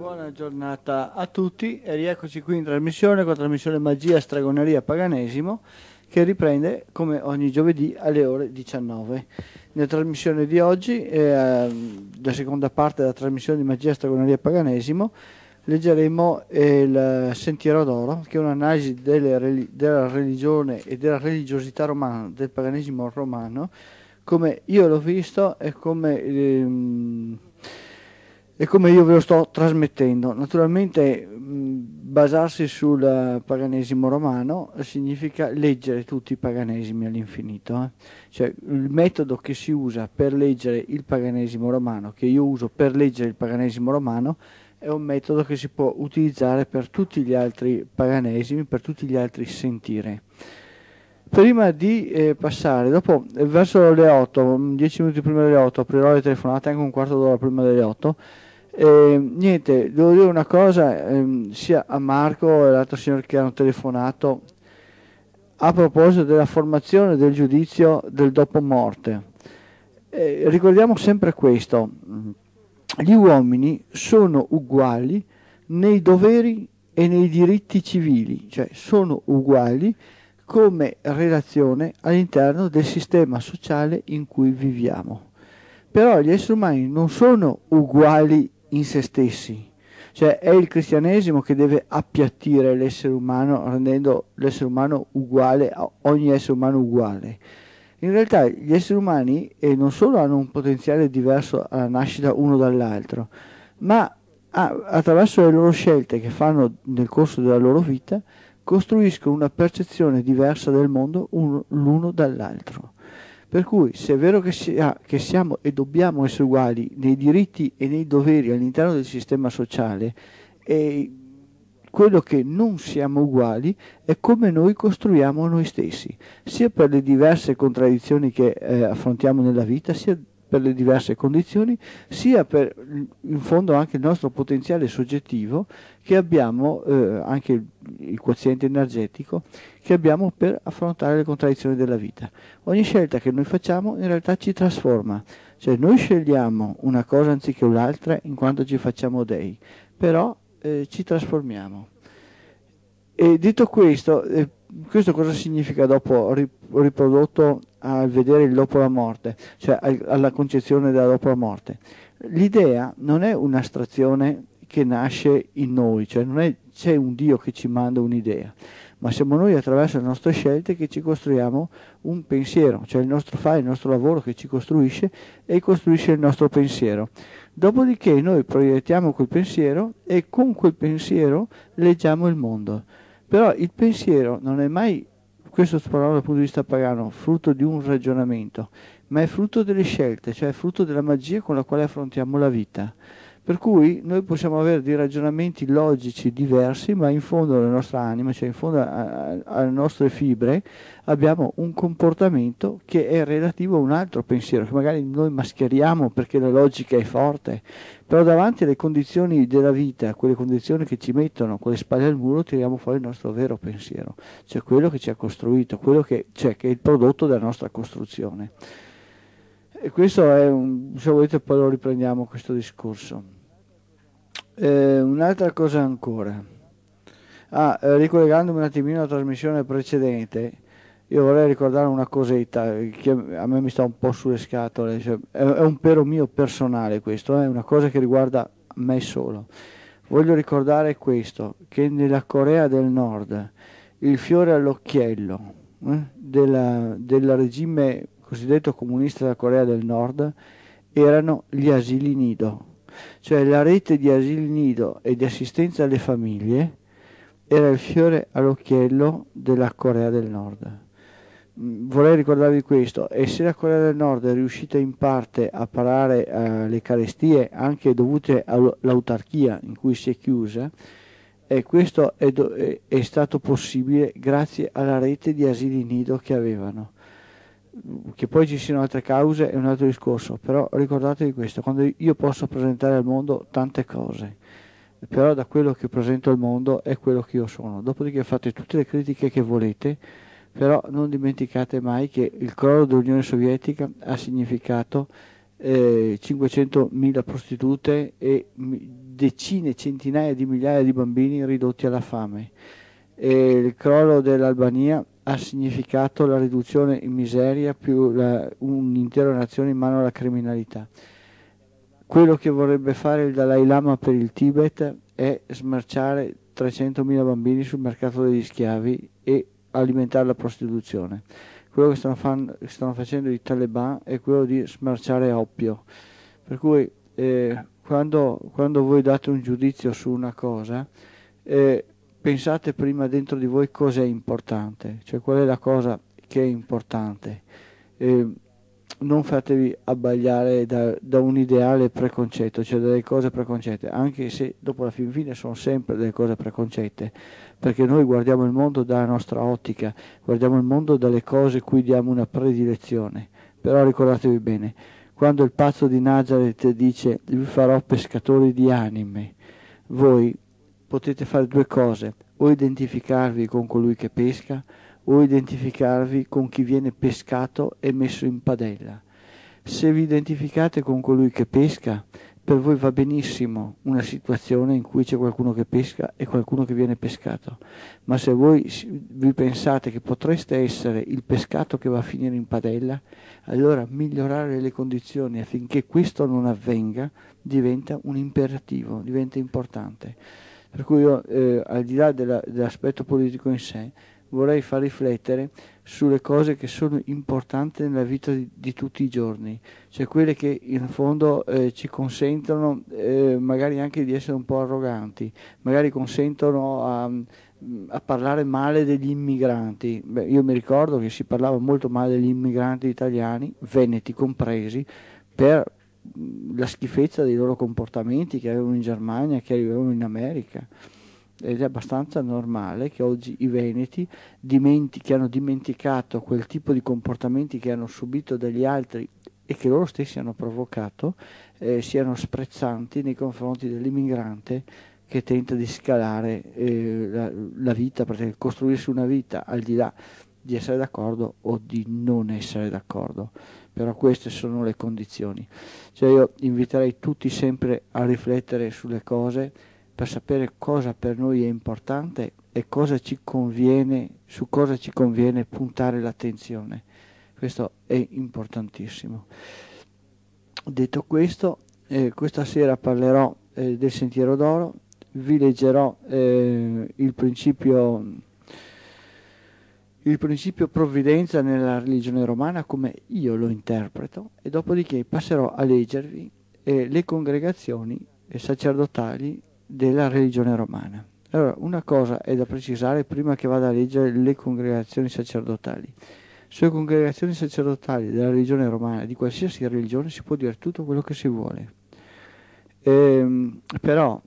Buona giornata a tutti e rieccoci qui in trasmissione con la trasmissione Magia, Stregoneria, Paganesimo che riprende come ogni giovedì alle ore 19. Nella trasmissione di oggi, eh, la seconda parte della trasmissione di Magia, Stregoneria Paganesimo, leggeremo eh, il Sentiero d'Oro, che è un'analisi delle, della religione e della religiosità romana, del paganesimo romano, come io l'ho visto e come... Ehm, e come io ve lo sto trasmettendo. Naturalmente mh, basarsi sul paganesimo romano significa leggere tutti i paganesimi all'infinito, eh? cioè il metodo che si usa per leggere il paganesimo romano, che io uso per leggere il paganesimo romano, è un metodo che si può utilizzare per tutti gli altri paganesimi, per tutti gli altri sentire. Prima di eh, passare, dopo verso le 8, 10 minuti prima delle 8, aprirò le telefonate anche un quarto d'ora prima delle 8 e, eh, niente, devo dire una cosa ehm, sia a Marco e all'altro signore che hanno telefonato a proposito della formazione del giudizio del dopo morte. Eh, ricordiamo sempre questo, gli uomini sono uguali nei doveri e nei diritti civili, cioè sono uguali come relazione all'interno del sistema sociale in cui viviamo. Però gli esseri umani non sono uguali in se stessi. Cioè è il cristianesimo che deve appiattire l'essere umano rendendo l'essere umano uguale a ogni essere umano uguale. In realtà gli esseri umani eh, non solo hanno un potenziale diverso alla nascita uno dall'altro, ma ah, attraverso le loro scelte che fanno nel corso della loro vita costruiscono una percezione diversa del mondo un, l'uno dall'altro. Per cui se è vero che, sia, ah, che siamo e dobbiamo essere uguali nei diritti e nei doveri all'interno del sistema sociale, eh, quello che non siamo uguali è come noi costruiamo noi stessi, sia per le diverse contraddizioni che eh, affrontiamo nella vita, sia per le diverse condizioni, sia per in fondo anche il nostro potenziale soggettivo che abbiamo, eh, anche il, il quoziente energetico, che abbiamo per affrontare le contraddizioni della vita. Ogni scelta che noi facciamo in realtà ci trasforma, cioè noi scegliamo una cosa anziché un'altra in quanto ci facciamo dei, però eh, ci trasformiamo. E detto questo, eh, questo cosa significa dopo riprodotto al vedere il dopo la morte, cioè alla concezione della dopo la morte? L'idea non è un'astrazione che nasce in noi, cioè non è, c'è un Dio che ci manda un'idea, ma siamo noi attraverso le nostre scelte che ci costruiamo un pensiero, cioè il nostro fare, il nostro lavoro che ci costruisce e costruisce il nostro pensiero. Dopodiché noi proiettiamo quel pensiero e con quel pensiero leggiamo il mondo. Però il pensiero non è mai, questo parola dal punto di vista pagano, frutto di un ragionamento, ma è frutto delle scelte, cioè è frutto della magia con la quale affrontiamo la vita. Per cui noi possiamo avere dei ragionamenti logici diversi, ma in fondo alla nostra anima, cioè in fondo alle nostre fibre, abbiamo un comportamento che è relativo a un altro pensiero, che magari noi mascheriamo perché la logica è forte, però davanti alle condizioni della vita, quelle condizioni che ci mettono con le spalle al muro, tiriamo fuori il nostro vero pensiero, cioè quello che ci ha costruito, quello che, cioè, che è il prodotto della nostra costruzione. E questo è un, se volete poi lo riprendiamo questo discorso. Eh, un'altra cosa ancora. Ah, eh, ricollegandomi un attimino alla trasmissione precedente, io vorrei ricordare una cosetta che a me mi sta un po' sulle scatole, cioè, è, è, un pero mio personale questo, eh, è eh, una cosa che riguarda me solo. Voglio ricordare questo, che nella Corea del Nord il fiore all'occhiello eh, della, del regime cosiddetto comunista della Corea del Nord erano gli asili nido cioè la rete di asili nido e di assistenza alle famiglie, era il fiore all'occhiello della Corea del Nord. Mm, vorrei ricordarvi questo, e se la Corea del Nord è riuscita in parte a parare eh, le carestie anche dovute all'autarchia in cui si è chiusa, eh, questo è, do- è stato possibile grazie alla rete di asili nido che avevano che poi ci siano altre cause è un altro discorso, però ricordatevi questo, quando io posso presentare al mondo tante cose, però da quello che presento al mondo è quello che io sono. Dopodiché fate tutte le critiche che volete, però non dimenticate mai che il crollo dell'Unione Sovietica ha significato eh, 500.000 prostitute e decine, centinaia di migliaia di bambini ridotti alla fame. E il crollo dell'Albania ha significato la riduzione in miseria più un'intera nazione in mano alla criminalità. Quello che vorrebbe fare il Dalai Lama per il Tibet è smerciare 300.000 bambini sul mercato degli schiavi e alimentare la prostituzione. Quello che stanno, fan, stanno facendo i talebani è quello di smerciare oppio. Per cui eh, quando, quando, voi date un giudizio su una cosa, eh, pensate prima dentro di voi cosa è importante, cioè qual è la cosa che è importante. Eh, non fatevi abbagliare da, da, un ideale preconcetto, cioè dalle cose preconcette, anche se dopo la fin fine sono sempre delle cose preconcette, perché noi guardiamo il mondo dalla nostra ottica, guardiamo il mondo dalle cose cui diamo una predilezione. Però ricordatevi bene, quando il pazzo di Nazareth dice vi farò pescatori di anime, voi potete fare due cose, o identificarvi con colui che pesca, o identificarvi con chi viene pescato e messo in padella. Se vi identificate con colui che pesca, per voi va benissimo una situazione in cui c'è qualcuno che pesca e qualcuno che viene pescato, ma se voi vi pensate che potreste essere il pescato che va a finire in padella, allora migliorare le condizioni affinché questo non avvenga diventa un imperativo, diventa importante. Per cui io, eh, al di là della, dell'aspetto politico in sé, vorrei far riflettere sulle cose che sono importanti nella vita di, di tutti i giorni, cioè quelle che in fondo eh, ci consentono eh, magari anche di essere un po' arroganti, magari consentono a, a parlare male degli immigranti. Beh, io mi ricordo che si parlava molto male degli immigranti italiani, veneti compresi, per la schifezza dei loro comportamenti che avevano in Germania, che avevano in America. Ed è abbastanza normale che oggi i veneti, dimenti- che hanno dimenticato quel tipo di comportamenti che hanno subito dagli altri e che loro stessi hanno provocato, eh, siano sprezzanti nei confronti dell'immigrante che tenta di scalare eh, la, la vita, perché costruirsi una vita al di là di essere d'accordo o di non essere d'accordo però queste sono le condizioni. Cioè io inviterei tutti sempre a riflettere sulle cose per sapere cosa per noi è importante e cosa conviene, su cosa ci conviene puntare l'attenzione. Questo è importantissimo. Detto questo, eh, questa sera parlerò eh, del Sentiero d'Oro, vi leggerò eh, il principio il principio provvidenza nella religione romana come io lo interpreto e dopodiché passerò a leggervi eh, le congregazioni eh, sacerdotali della religione romana. Allora, una cosa è da precisare prima che vada a leggere le congregazioni sacerdotali. Sulle congregazioni sacerdotali della religione romana, di qualsiasi religione, si può dire tutto quello che si vuole. Ehm, però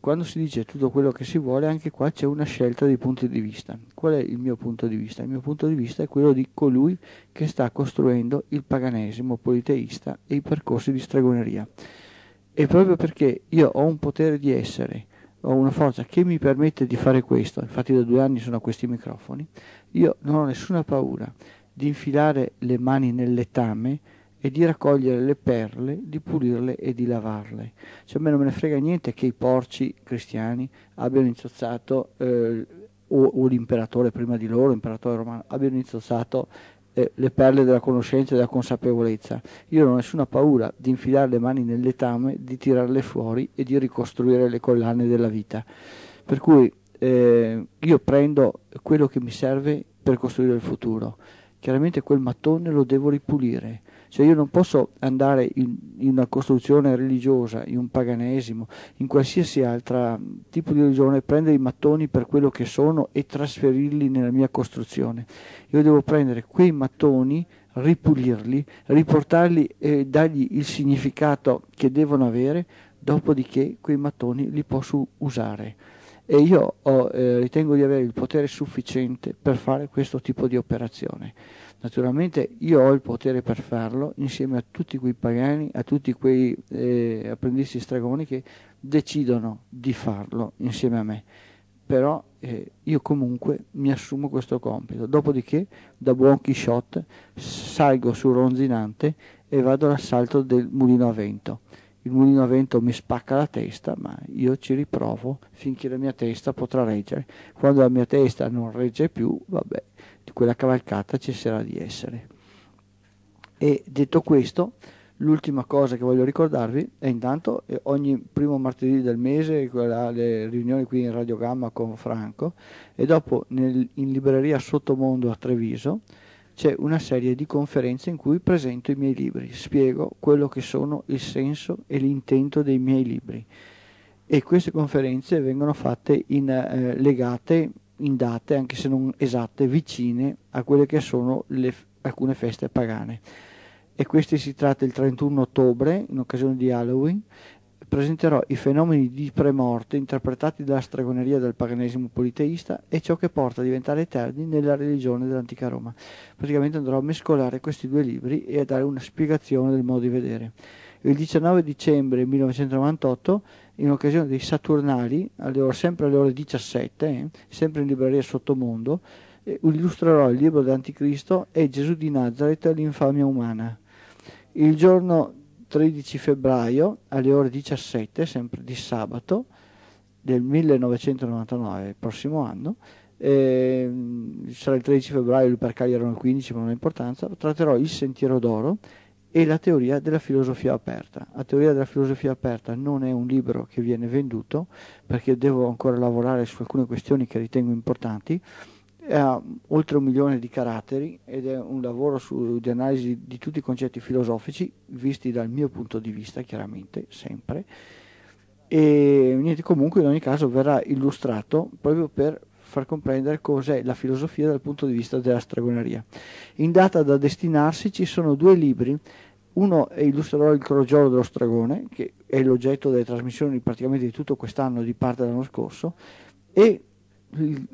quando si dice tutto quello che si vuole, anche qua c'è una scelta di punti di vista. Qual è il mio punto di vista? Il mio punto di vista è quello di colui che sta costruendo il paganesimo politeista e i percorsi di stregoneria. E proprio perché io ho un potere di essere, ho una forza che mi permette di fare questo, infatti da due anni sono a questi microfoni, io non ho nessuna paura di infilare le mani nel letame e di raccogliere le perle, di pulirle e di lavarle. Cioè a me non me ne frega niente che i porci cristiani abbiano inzozzato, eh, o, o, l'imperatore prima di loro, l'imperatore romano, abbiano inzozzato eh, le perle della conoscenza e della consapevolezza. Io non ho nessuna paura di infilare le mani nel letame, di tirarle fuori e di ricostruire le collane della vita. Per cui eh, io prendo quello che mi serve per costruire il futuro. Chiaramente quel mattone lo devo ripulire, cioè io non posso andare in, in una costruzione religiosa, in un paganesimo, in qualsiasi altro mm, tipo di religione, prendere i mattoni per quello che sono e trasferirli nella mia costruzione. Io devo prendere quei mattoni ripulirli, riportarli e dargli il significato che devono avere, dopodiché quei mattoni li posso usare. E io ho, eh, ritengo di avere il potere sufficiente per fare questo tipo di operazione. Naturalmente io ho il potere per farlo insieme a tutti quei pagani, a tutti quei eh, apprendisti stregoni che decidono di farlo insieme a me. Però eh, io comunque mi assumo questo compito. Dopodiché, da buon Quixote, salgo sul Ronzinante e vado all'assalto del mulino a vento. Il mulino a vento mi spacca la testa, ma io ci riprovo finché la mia testa potrà reggere. Quando la mia testa non regge più, vabbè, quella cavalcata cesserà di essere. E detto questo, l'ultima cosa che voglio ricordarvi è intanto eh, ogni primo martedì del mese quella, le riunioni qui in Radio Gamma con Franco e dopo nel, in libreria Sottomondo a Treviso c'è una serie di conferenze in cui presento i miei libri, spiego quello che sono il senso e l'intento dei miei libri e queste conferenze vengono fatte in, eh, legate in date, anche se non esatte, vicine a quelle che sono le, alcune feste pagane. E questi si tratta il 31 ottobre, in occasione di Halloween, presenterò i fenomeni di premorte interpretati dalla stregoneria del paganesimo politeista e ciò che porta a diventare eterni nella religione dell'antica Roma. Praticamente andrò a mescolare questi due libri e a dare una spiegazione del modo di vedere. Il 19 dicembre 1998 in occasione dei Saturnali, alle ore, sempre alle ore 17, eh, sempre in libreria Sottomondo, eh, illustrerò il libro dell'Anticristo e Gesù di Nazareth, e l'infamia umana. Il giorno 13 febbraio, alle ore 17, sempre di sabato, del 1999, il prossimo anno, eh, sarà il 13 febbraio, per Cagliari erano il 15, ma non ha importanza, tratterò il Sentiero d'Oro, e la teoria della filosofia aperta. La teoria della filosofia aperta non è un libro che viene venduto perché devo ancora lavorare su alcune questioni che ritengo importanti, ha oltre un milione di caratteri ed è un lavoro su, di analisi di tutti i concetti filosofici visti dal mio punto di vista, chiaramente, sempre. E niente, comunque in ogni caso verrà illustrato proprio per far comprendere cos'è la filosofia dal punto di vista della stregoneria. In data da destinarsi ci sono due libri, uno illustrerò il crogiolo dello stregone, che è l'oggetto delle trasmissioni praticamente di tutto quest'anno di parte dell'anno scorso, e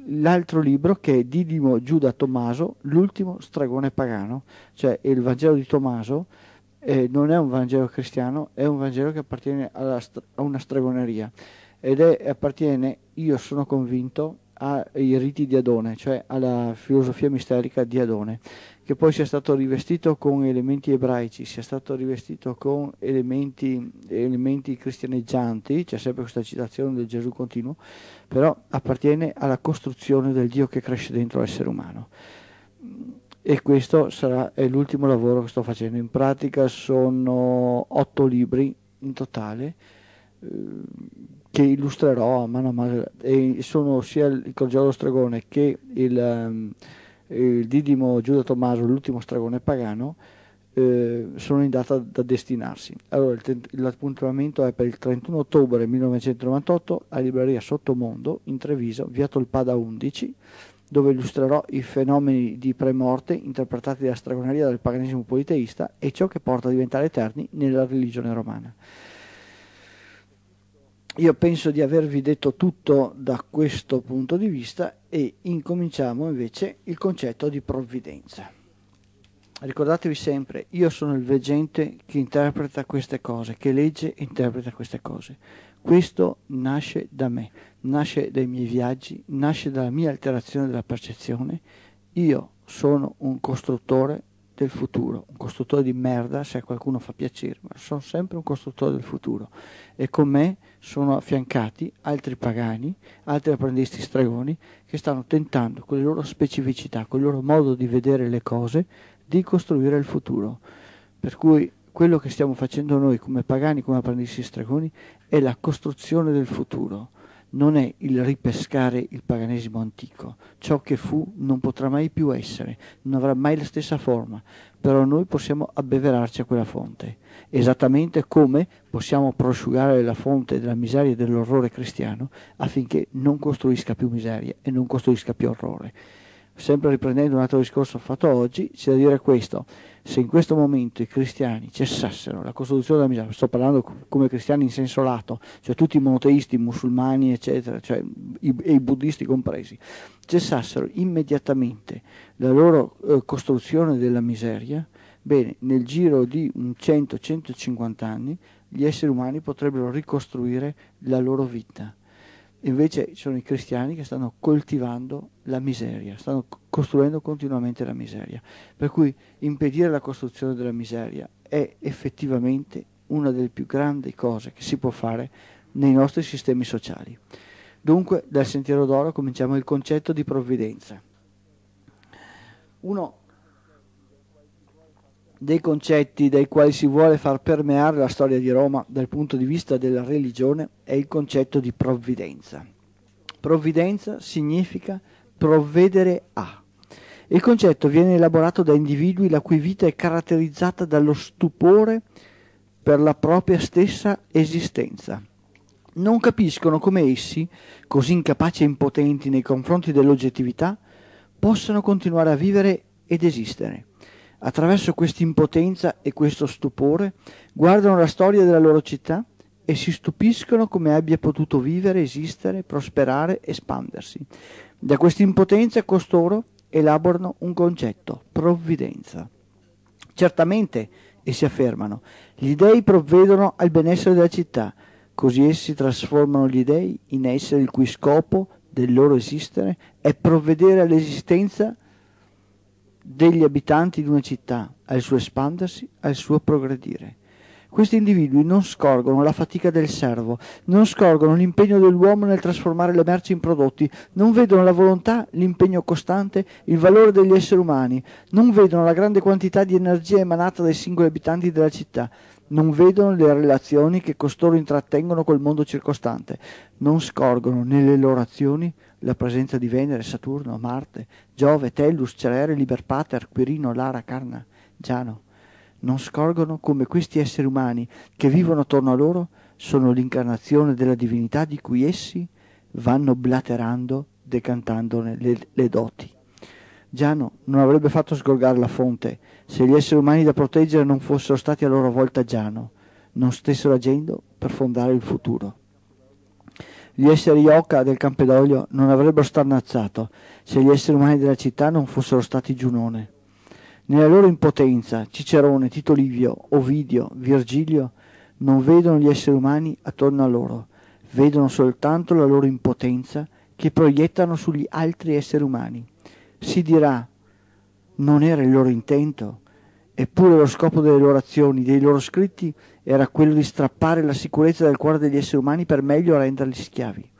l'altro libro che è Didimo Giuda Tommaso, l'ultimo stregone pagano, cioè il Vangelo di Tommaso eh, non è un Vangelo cristiano, è un Vangelo che appartiene st- a una stregoneria ed è, appartiene, io sono convinto, ai riti di Adone, cioè alla filosofia misterica di Adone, che poi sia stato rivestito con elementi ebraici, sia stato rivestito con elementi, elementi cristianeggianti, c'è sempre questa citazione del Gesù continuo, però appartiene alla costruzione del Dio che cresce dentro l'essere umano. E questo sarà, è l'ultimo lavoro che sto facendo. In pratica sono otto libri in totale. Eh, che illustrerò a mano a mano e sono sia il Corgiolo Stragone che il, ehm, il Didimo Giuda Tommaso, l'ultimo stragone pagano, eh, sono in data da destinarsi. Allora, il, l'appuntamento è per il 31 ottobre 1998 a Libreria Sottomondo in Treviso, via Tolpada 11, dove illustrerò i fenomeni di premorte interpretati dalla stragoneria del paganesimo politeista e ciò che porta a diventare eterni nella religione romana. Io penso di avervi detto tutto da questo punto di vista e incominciamo invece il concetto di provvidenza. Ricordatevi sempre, io sono il veggente che interpreta queste cose, che legge e interpreta queste cose. Questo nasce da me, nasce dai miei viaggi, nasce dalla mia alterazione della percezione. Io sono un costruttore del futuro, un costruttore di merda, se a qualcuno fa piacere, ma sono sempre un costruttore del futuro. E con me sono affiancati altri pagani, altri apprendisti stregoni che stanno tentando con le loro specificità, con il loro modo di vedere le cose, di costruire il futuro. Per cui quello che stiamo facendo noi come pagani, come apprendisti stregoni, è la costruzione del futuro non è il ripescare il paganesimo antico. Ciò che fu non potrà mai più essere, non avrà mai la stessa forma, però noi possiamo abbeverarci a quella fonte, esattamente come possiamo prosciugare la fonte della miseria e dell'orrore cristiano affinché non costruisca più miseria e non costruisca più orrore. Sempre riprendendo un altro discorso fatto oggi, c'è da dire questo se in questo momento i cristiani cessassero la costruzione della misura, sto parlando come cristiani in senso lato, cioè tutti i monoteisti, i musulmani, eccetera, cioè i, e i buddisti compresi, cessassero immediatamente la loro eh, costruzione della miseria, bene, nel giro di 100-150 anni gli esseri umani potrebbero ricostruire la loro vita Invece ci sono i cristiani che stanno coltivando la miseria, stanno costruendo continuamente la miseria. Per cui impedire la costruzione della miseria è effettivamente una delle più grandi cose che si può fare nei nostri sistemi sociali. Dunque, dal Sentiero d'Oro cominciamo il concetto di provvidenza. Uno dei concetti dai quali si vuole far permeare la storia di Roma dal punto di vista della religione è il concetto di provvidenza. Provvidenza significa provvedere a. Il concetto viene elaborato da individui la cui vita è caratterizzata dallo stupore per la propria stessa esistenza. Non capiscono come essi, così incapaci e impotenti nei confronti dell'oggettività, possano continuare a vivere ed esistere attraverso quest'impotenza e questo stupore, guardano la storia della loro città e si stupiscono come abbia potuto vivere, esistere, prosperare, espandersi. Da quest'impotenza costoro elaborano un concetto, provvidenza. Certamente, essi affermano, gli dei provvedono al benessere della città, così essi trasformano gli dei in esseri il cui scopo del loro esistere è provvedere all'esistenza degli abitanti di una città, al suo espandersi, al suo progredire. Questi individui non scorgono la fatica del servo, non scorgono l'impegno dell'uomo nel trasformare le merci in prodotti, non vedono la volontà, l'impegno costante, il valore degli esseri umani, non vedono la grande quantità di energia emanata dai singoli abitanti della città, non vedono le relazioni che costoro intrattengono col mondo circostante, non scorgono nelle loro azioni la presenza di Venere, Saturno, Marte, Giove, Tellus, Cerere, Liberpater, Quirino, Lara, Carna, Giano. Non scorgono come questi esseri umani che vivono attorno a loro sono l'incarnazione della divinità di cui essi vanno blaterando, decantandone le, le doti. Giano non avrebbe fatto sgorgare la fonte se gli esseri umani da proteggere non fossero stati a loro volta Giano, non stessero agendo per fondare il futuro. Gli esseri Yoka del Campedoglio non avrebbero starnazzato se gli esseri umani della città non fossero stati Giunone. Nella loro impotenza, Cicerone, Tito Livio, Ovidio, Virgilio non vedono gli esseri umani attorno a loro, vedono soltanto la loro impotenza che proiettano sugli altri esseri umani. Si dirà, non era il loro intento, eppure lo scopo delle loro azioni, dei loro scritti, era quello di strappare la sicurezza dal cuore degli esseri umani per meglio renderli schiavi.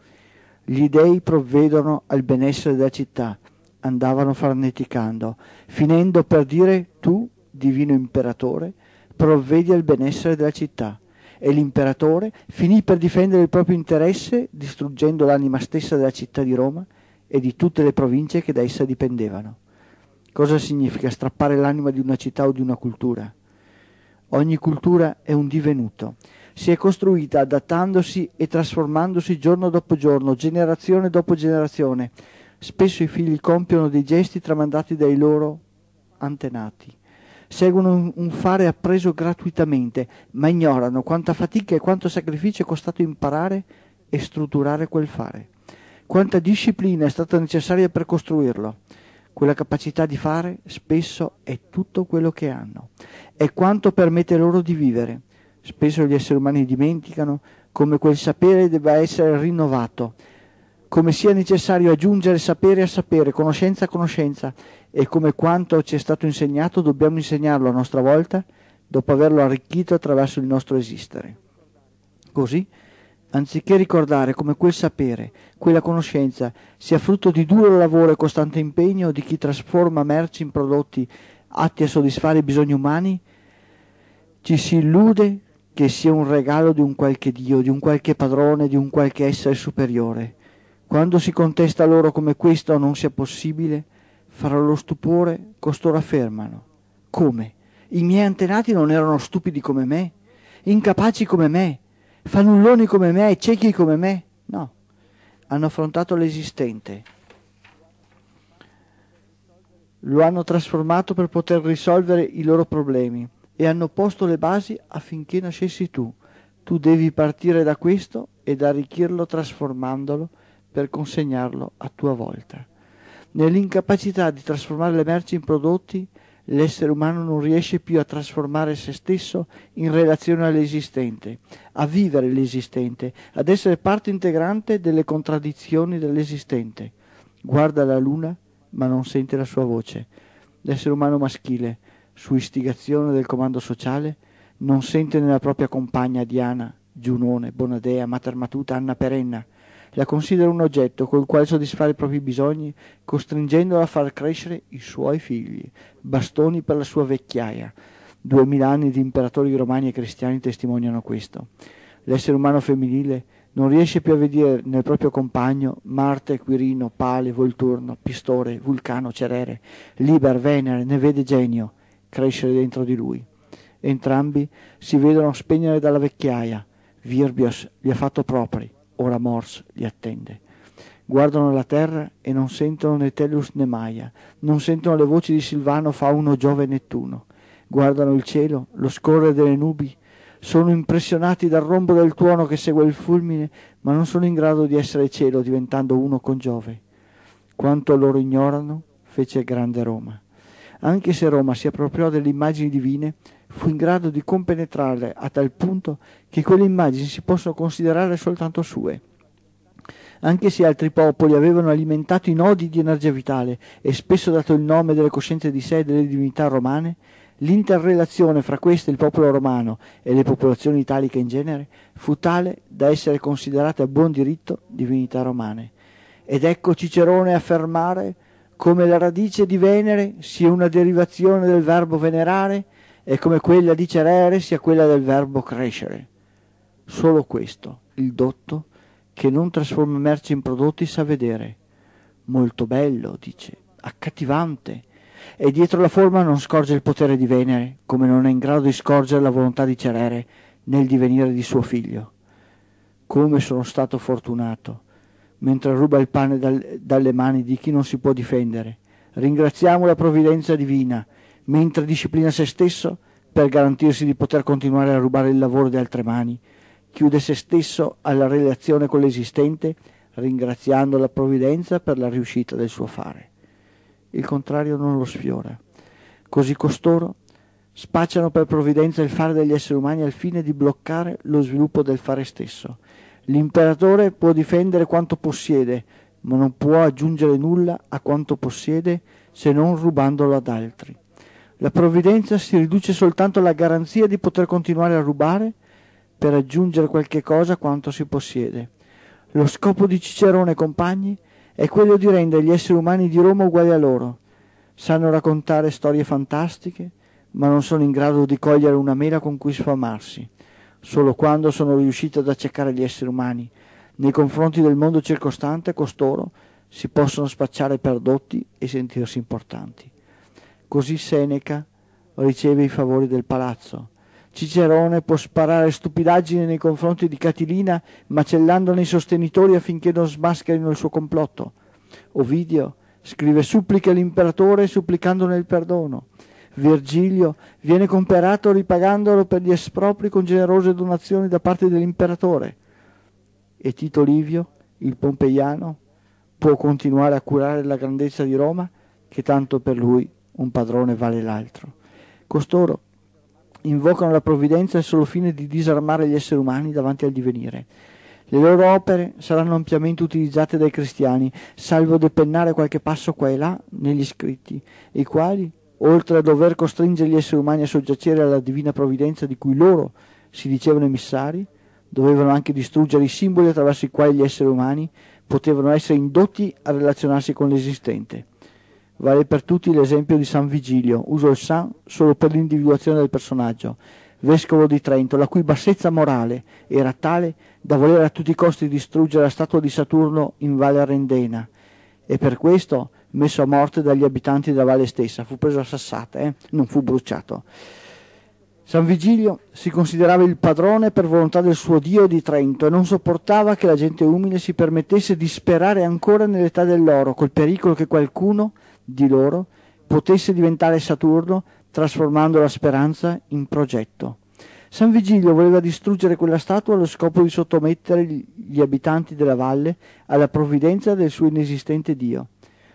Gli dei provvedono al benessere della città, andavano farneticando, finendo per dire tu, divino imperatore, provvedi al benessere della città. E l'imperatore finì per difendere il proprio interesse distruggendo l'anima stessa della città di Roma e di tutte le province che da essa dipendevano. Cosa significa strappare l'anima di una città o di una cultura? Ogni cultura è un divenuto. Si è costruita adattandosi e trasformandosi giorno dopo giorno, generazione dopo generazione. Spesso i figli compiono dei gesti tramandati dai loro antenati. Seguono un fare appreso gratuitamente, ma ignorano quanta fatica e quanto sacrificio è costato imparare e strutturare quel fare. Quanta disciplina è stata necessaria per costruirlo quella capacità di fare spesso è tutto quello che hanno, è quanto permette loro di vivere. Spesso gli esseri umani dimenticano come quel sapere debba essere rinnovato, come sia necessario aggiungere sapere a sapere, conoscenza a conoscenza e come quanto ci è stato insegnato dobbiamo insegnarlo a nostra volta dopo averlo arricchito attraverso il nostro esistere. Così anziché ricordare come quel sapere, quella conoscenza sia frutto di duro lavoro e costante impegno di chi trasforma merci in prodotti atti a soddisfare i bisogni umani, ci si illude che sia un regalo di un qualche Dio, di un qualche padrone, di un qualche essere superiore. Quando si contesta loro come questo non sia possibile, fra lo stupore costoro affermano. Come? I miei antenati non erano stupidi come me? Incapaci come me? fanulloni come me, ciechi come me. No, hanno affrontato l'esistente. Lo hanno trasformato per poter risolvere i loro problemi e hanno posto le basi affinché nascessi tu. Tu devi partire da questo ed arricchirlo trasformandolo per consegnarlo a tua volta. Nell'incapacità di trasformare le merci in prodotti, l'essere umano non riesce più a trasformare se stesso in relazione all'esistente, a vivere l'esistente, ad essere parte integrante delle contraddizioni dell'esistente. Guarda la luna ma non sente la sua voce. L'essere umano maschile, su istigazione del comando sociale, non sente nella propria compagna Diana, Giunone, Bonadea, Mater Matuta, Anna Perenna, la considera un oggetto col quale soddisfare i propri bisogni, costringendola a far crescere i suoi figli, bastoni per la sua vecchiaia. Duemila anni di imperatori romani e cristiani testimoniano questo. L'essere umano femminile non riesce più a vedere nel proprio compagno Marte, Quirino, Pale, Volturno, Pistore, Vulcano, Cerere, Liber, Venere, ne vede Genio crescere dentro di lui. Entrambi si vedono spegnere dalla vecchiaia. Virbios li ha fatto propri ora Mors li attende. Guardano la terra e non sentono né Tellus né Maia, non sentono le voci di Silvano, Fauno, Giove e Nettuno. Guardano il cielo, lo scorrere delle nubi, sono impressionati dal rombo del tuono che segue il fulmine, ma non sono in grado di essere cielo diventando uno con Giove. Quanto loro ignorano, fece grande Roma. Anche se Roma si appropriò delle immagini divine, fu in grado di compenetrarle a tal punto che quelle immagini si possono considerare soltanto sue. Anche se altri popoli avevano alimentato i nodi di energia vitale e spesso dato il nome delle coscienze di sé e delle divinità romane, l'interrelazione fra queste, e il popolo romano, e le popolazioni italiche in genere fu tale da essere considerate a buon diritto divinità romane. Ed ecco Cicerone affermare come la radice di Venere sia una derivazione del verbo venerare è come quella di Cerere sia quella del verbo crescere. Solo questo, il dotto, che non trasforma merci in prodotti, sa vedere. Molto bello, dice, accattivante, e dietro la forma non scorge il potere di Venere, come non è in grado di scorgere la volontà di Cerere nel divenire di suo figlio. Come sono stato fortunato, mentre ruba il pane dal, dalle mani di chi non si può difendere. Ringraziamo la provvidenza divina, mentre disciplina se stesso per garantirsi di poter continuare a rubare il lavoro di altre mani, chiude se stesso alla relazione con l'esistente ringraziando la provvidenza per la riuscita del suo fare. Il contrario non lo sfiora. Così costoro spacciano per provvidenza il fare degli esseri umani al fine di bloccare lo sviluppo del fare stesso. L'imperatore può difendere quanto possiede, ma non può aggiungere nulla a quanto possiede se non rubandolo ad altri. La provvidenza si riduce soltanto alla garanzia di poter continuare a rubare per aggiungere qualche cosa a quanto si possiede. Lo scopo di Cicerone e compagni è quello di rendere gli esseri umani di Roma uguali a loro. Sanno raccontare storie fantastiche, ma non sono in grado di cogliere una mela con cui sfamarsi. Solo quando sono riusciti ad accecare gli esseri umani nei confronti del mondo circostante, costoro si possono spacciare per dotti e sentirsi importanti. Così Seneca riceve i favori del palazzo. Cicerone può sparare stupidaggine nei confronti di Catilina macellandone i sostenitori affinché non smascherino il suo complotto. Ovidio scrive suppliche all'imperatore supplicandone il perdono. Virgilio viene comperato ripagandolo per gli espropri con generose donazioni da parte dell'imperatore. E Tito Livio, il pompeiano, può continuare a curare la grandezza di Roma che tanto per lui un padrone vale l'altro. Costoro invocano la provvidenza al solo fine di disarmare gli esseri umani davanti al divenire. Le loro opere saranno ampiamente utilizzate dai cristiani, salvo depennare qualche passo qua e là negli scritti, i quali, oltre a dover costringere gli esseri umani a soggiacere alla divina provvidenza di cui loro si dicevano emissari, dovevano anche distruggere i simboli attraverso i quali gli esseri umani potevano essere indotti a relazionarsi con l'esistente. Vale per tutti l'esempio di San Vigilio, uso il San solo per l'individuazione del personaggio, vescovo di Trento, la cui bassezza morale era tale da voler a tutti i costi distruggere la statua di Saturno in Valle Arendena, e per questo, messo a morte dagli abitanti della valle stessa, fu preso a sassate, eh? non fu bruciato. San Vigilio si considerava il padrone per volontà del suo Dio di Trento e non sopportava che la gente umile si permettesse di sperare ancora nell'età dell'oro, col pericolo che qualcuno di loro potesse diventare Saturno trasformando la speranza in progetto. San Vigilio voleva distruggere quella statua allo scopo di sottomettere gli abitanti della valle alla provvidenza del suo inesistente Dio.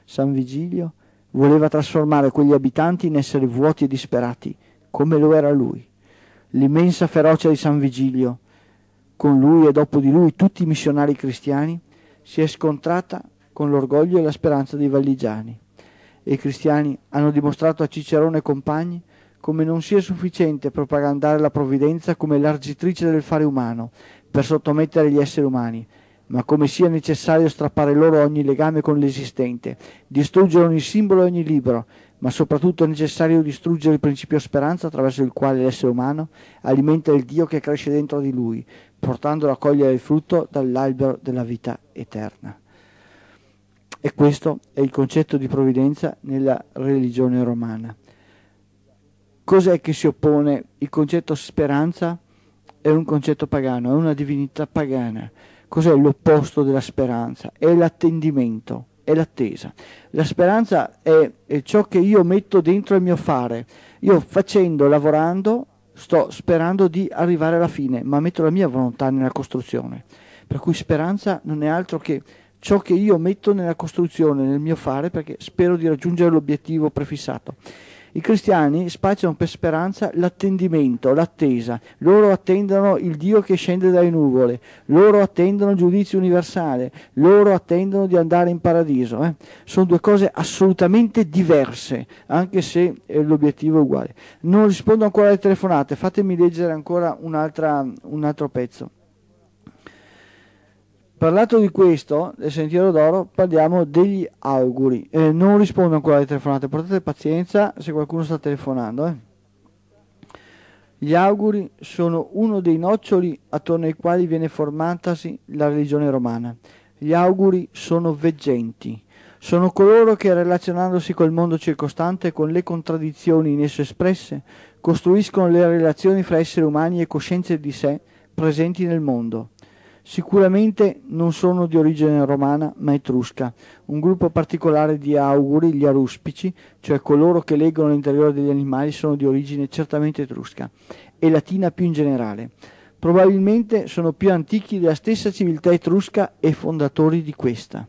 San Vigilio voleva trasformare quegli abitanti in esseri vuoti e disperati, come lo era lui. L'immensa ferocia di San Vigilio, con lui e dopo di lui tutti i missionari cristiani, si è scontrata con l'orgoglio e la speranza dei valligiani e i cristiani hanno dimostrato a Cicerone e compagni come non sia sufficiente propagandare la provvidenza come l'argitrice del fare umano per sottomettere gli esseri umani, ma come sia necessario strappare loro ogni legame con l'esistente, distruggere ogni simbolo e ogni libro, ma soprattutto è necessario distruggere il principio speranza attraverso il quale l'essere umano alimenta il Dio che cresce dentro di lui, portandolo a cogliere il frutto dall'albero della vita eterna. E questo è il concetto di provvidenza nella religione romana. Cos'è che si oppone? Il concetto speranza è un concetto pagano, è una divinità pagana. Cos'è l'opposto della speranza? È l'attendimento, è l'attesa. La speranza è, è ciò che io metto dentro il mio fare. Io facendo, lavorando, sto sperando di arrivare alla fine, ma metto la mia volontà nella costruzione. Per cui speranza non è altro che ciò che io metto nella costruzione, nel mio fare, perché spero di raggiungere l'obiettivo prefissato. I cristiani spacciano per speranza l'attendimento, l'attesa. Loro attendono il Dio che scende dalle nuvole, loro attendono il giudizio universale, loro attendono di andare in paradiso. Eh? Sono due cose assolutamente diverse, anche se eh, l'obiettivo è uguale. Non rispondo ancora alle telefonate, fatemi leggere ancora un, un altro pezzo. Parlato di questo, del Sentiero d'Oro, parliamo degli auguri. Eh, non rispondo ancora alle telefonate, portate pazienza se qualcuno sta telefonando. Eh. Gli auguri sono uno dei noccioli attorno ai quali viene formatasi la religione romana. Gli auguri sono veggenti. Sono coloro che, relazionandosi col mondo circostante e con le contraddizioni in esso espresse, costruiscono le relazioni fra esseri umani e coscienze di sé presenti nel mondo Sicuramente non sono di origine romana ma etrusca. Un gruppo particolare di auguri, gli aruspici, cioè coloro che leggono l'interiore degli animali, sono di origine certamente etrusca e latina più in generale. Probabilmente sono più antichi della stessa civiltà etrusca e fondatori di questa.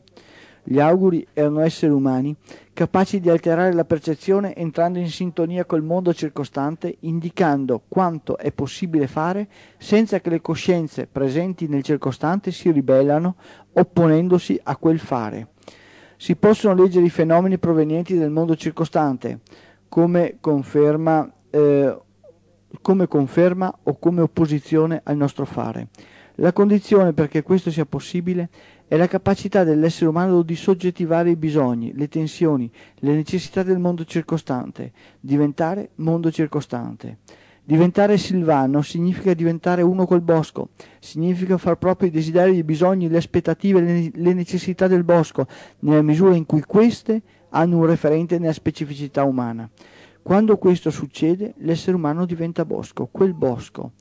Gli auguri erano esseri umani, capaci di alterare la percezione entrando in sintonia col mondo circostante, indicando quanto è possibile fare senza che le coscienze presenti nel circostante si ribellano, opponendosi a quel fare. Si possono leggere i fenomeni provenienti dal mondo circostante, come conferma, eh, come conferma o come opposizione al nostro fare. La condizione perché questo sia possibile è è la capacità dell'essere umano di soggettivare i bisogni, le tensioni, le necessità del mondo circostante, diventare mondo circostante. Diventare silvano significa diventare uno col bosco, significa far proprio i desideri, i bisogni, le aspettative, le necessità del bosco, nella misura in cui queste hanno un referente nella specificità umana. Quando questo succede, l'essere umano diventa bosco, quel bosco.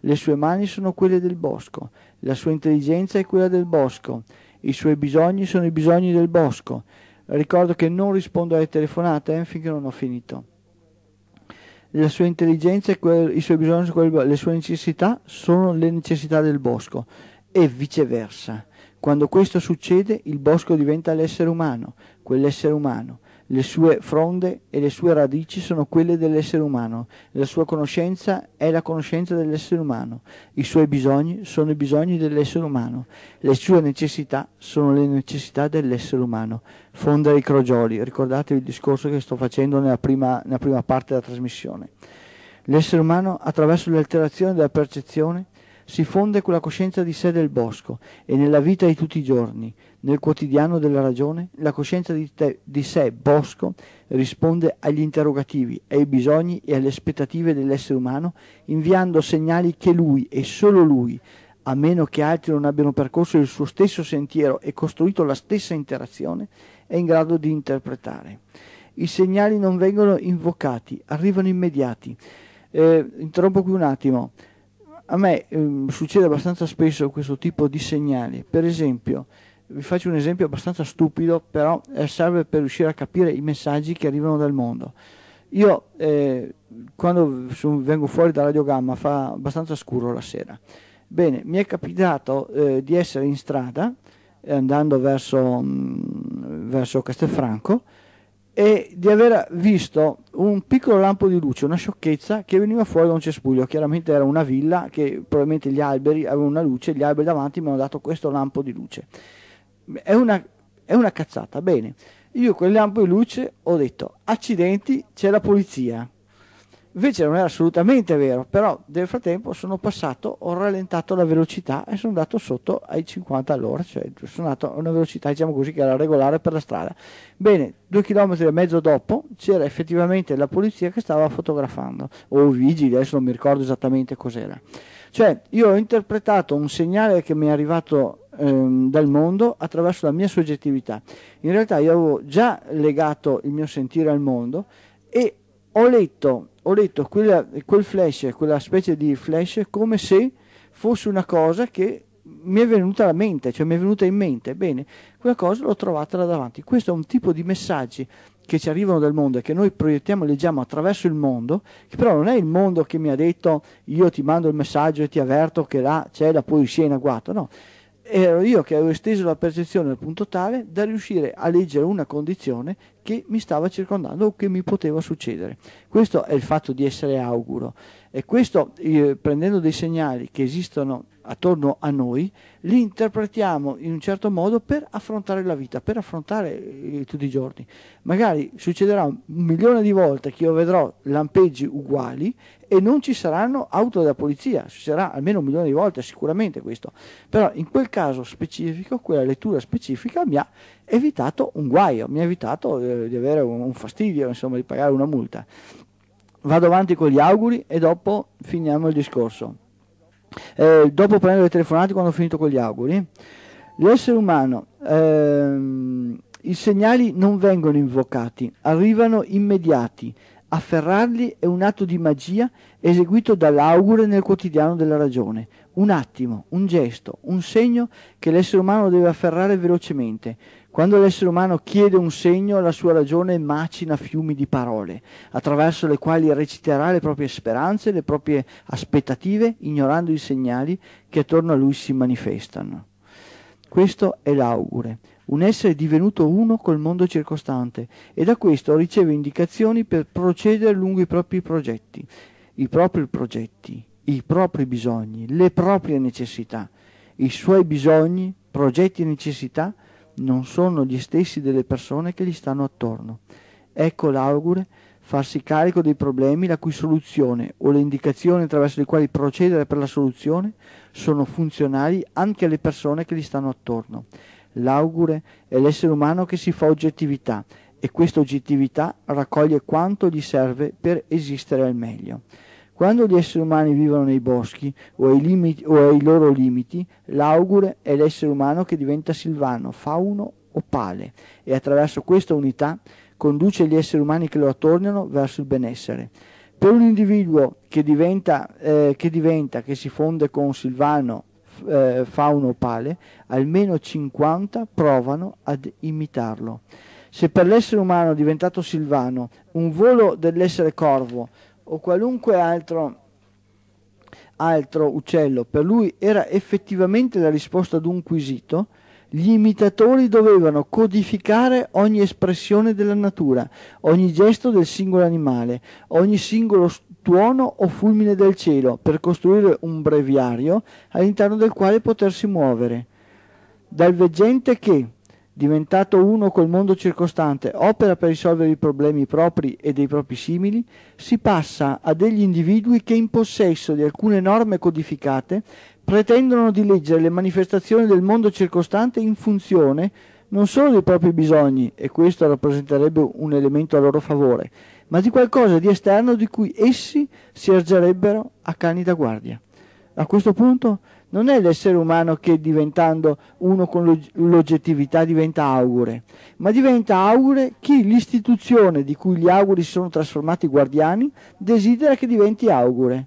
Le sue mani sono quelle del bosco, la sua intelligenza è quella del bosco, i suoi bisogni sono i bisogni del bosco. Ricordo che non rispondo alle telefonate eh, finché non ho finito. La sua intelligenza e i suoi bisogni, quel, le sue necessità sono le necessità del bosco e viceversa. Quando questo succede, il bosco diventa l'essere umano, quell'essere umano le sue fronde e le sue radici sono quelle dell'essere umano, la sua conoscenza è la conoscenza dell'essere umano, i suoi bisogni sono i bisogni dell'essere umano, le sue necessità sono le necessità dell'essere umano. Fondere i crogioli, ricordatevi il discorso che sto facendo nella prima, nella prima parte della trasmissione. L'essere umano, attraverso l'alterazione della percezione, si fonde con la coscienza di sé del bosco e nella vita di tutti i giorni, nel quotidiano della ragione, la coscienza di, te, di sé, Bosco, risponde agli interrogativi, ai bisogni e alle aspettative dell'essere umano, inviando segnali che lui e solo lui, a meno che altri non abbiano percorso il suo stesso sentiero e costruito la stessa interazione, è in grado di interpretare. I segnali non vengono invocati, arrivano immediati. Eh, interrompo qui un attimo. A me eh, succede abbastanza spesso questo tipo di segnali. Per esempio, vi faccio un esempio abbastanza stupido, però eh, serve per riuscire a capire i messaggi che arrivano dal mondo. Io eh, quando su, vengo fuori da Radiogamma fa abbastanza scuro la sera. Bene, mi è capitato eh, di essere in strada eh, andando verso, mh, mm, verso Castelfranco e di aver visto un piccolo lampo di luce, una sciocchezza che veniva fuori da un cespuglio. Chiaramente era una villa che probabilmente gli alberi avevano una luce, gli alberi davanti mi hanno dato questo lampo di luce è una, è una cazzata. Bene, io con quel lampo di luce ho detto, accidenti, c'è la polizia. Invece non era assolutamente vero, però nel frattempo sono passato, ho rallentato la velocità e sono andato sotto ai 50 all'ora, cioè sono andato a una velocità diciamo così che era regolare per la strada. Bene, due chilometri e mezzo dopo c'era effettivamente la polizia che stava fotografando, o vigili, adesso non mi ricordo esattamente cos'era. Cioè io ho interpretato un segnale che mi è arrivato ehm, dal mondo attraverso la mia soggettività. In realtà io avevo già legato il mio sentire al mondo e ho letto, ho letto quella, quel flash, quella specie di flash come se fosse una cosa che mi è venuta alla mente, cioè mi è venuta in mente, bene, quella cosa l'ho trovata là davanti. Questo è un tipo di messaggi che ci arrivano dal mondo e che noi proiettiamo e leggiamo attraverso il mondo, che però non è il mondo che mi ha detto io ti mando il messaggio e ti avverto che là c'è la poesia in agguato, no, ero io che avevo esteso la percezione al punto tale da riuscire a leggere una condizione che mi stava circondando o che mi poteva succedere. Questo è il fatto di essere auguro e questo eh, prendendo dei segnali che esistono attorno a noi, li interpretiamo in un certo modo per affrontare la vita, per affrontare eh, tutti i giorni. Magari succederà un milione di volte che io vedrò lampeggi uguali e non ci saranno auto della polizia, succederà almeno un milione di volte sicuramente questo, però in quel caso specifico, quella lettura specifica mi ha evitato un guaio, mi ha evitato eh, di avere un, un fastidio, insomma di pagare una multa. Vado avanti con gli auguri e dopo finiamo il discorso eh, dopo prendo le telefonate quando ho finito con gli auguri, l'essere umano, ehm, i segnali non vengono invocati, arrivano immediati, afferrarli è un atto di magia eseguito dall'augure nel quotidiano della ragione, un attimo, un gesto, un segno che l'essere umano deve afferrare velocemente, quando l'essere umano chiede un segno, la sua ragione macina fiumi di parole, attraverso le quali reciterà le proprie speranze, le proprie aspettative, ignorando i segnali che attorno a lui si manifestano. Questo è l'augure, un essere divenuto uno col mondo circostante e da questo riceve indicazioni per procedere lungo i propri progetti, i propri progetti, i propri bisogni, le proprie necessità, i suoi bisogni, progetti e necessità non sono gli stessi delle persone che gli stanno attorno. Ecco l'augure farsi carico dei problemi la cui soluzione o le indicazioni attraverso le quali procedere per la soluzione sono funzionali anche alle persone che gli stanno attorno. L'augure è l'essere umano che si fa oggettività e questa oggettività raccoglie quanto gli serve per esistere al meglio. Quando gli esseri umani vivono nei boschi o ai, limiti, o ai loro limiti, l'augure è l'essere umano che diventa silvano, fauno o pale e attraverso questa unità conduce gli esseri umani che lo attorniano verso il benessere. Per un individuo che diventa, eh, che, diventa che, si fonde con Silvano, eh, Fauno o Pale, almeno 50 provano ad imitarlo. Se per l'essere umano diventato Silvano un volo dell'essere corvo o qualunque altro, altro uccello per lui era effettivamente la risposta ad un quesito, gli imitatori dovevano codificare ogni espressione della natura, ogni gesto del singolo animale, ogni singolo tuono o fulmine del cielo, per costruire un breviario all'interno del quale potersi muovere. Dal veggente che, diventato uno col mondo circostante, opera per risolvere i problemi propri e dei propri simili, si passa a degli individui che in possesso di alcune norme codificate pretendono di leggere le manifestazioni del mondo circostante in funzione non solo dei propri bisogni, e questo rappresenterebbe un elemento a loro favore, ma di qualcosa di esterno di cui essi si ergerebbero a cani da guardia. A questo punto non è l'essere umano che diventando uno con l'oggettività diventa augure, ma diventa augure chi l'istituzione di cui gli auguri sono trasformati guardiani desidera che diventi augure.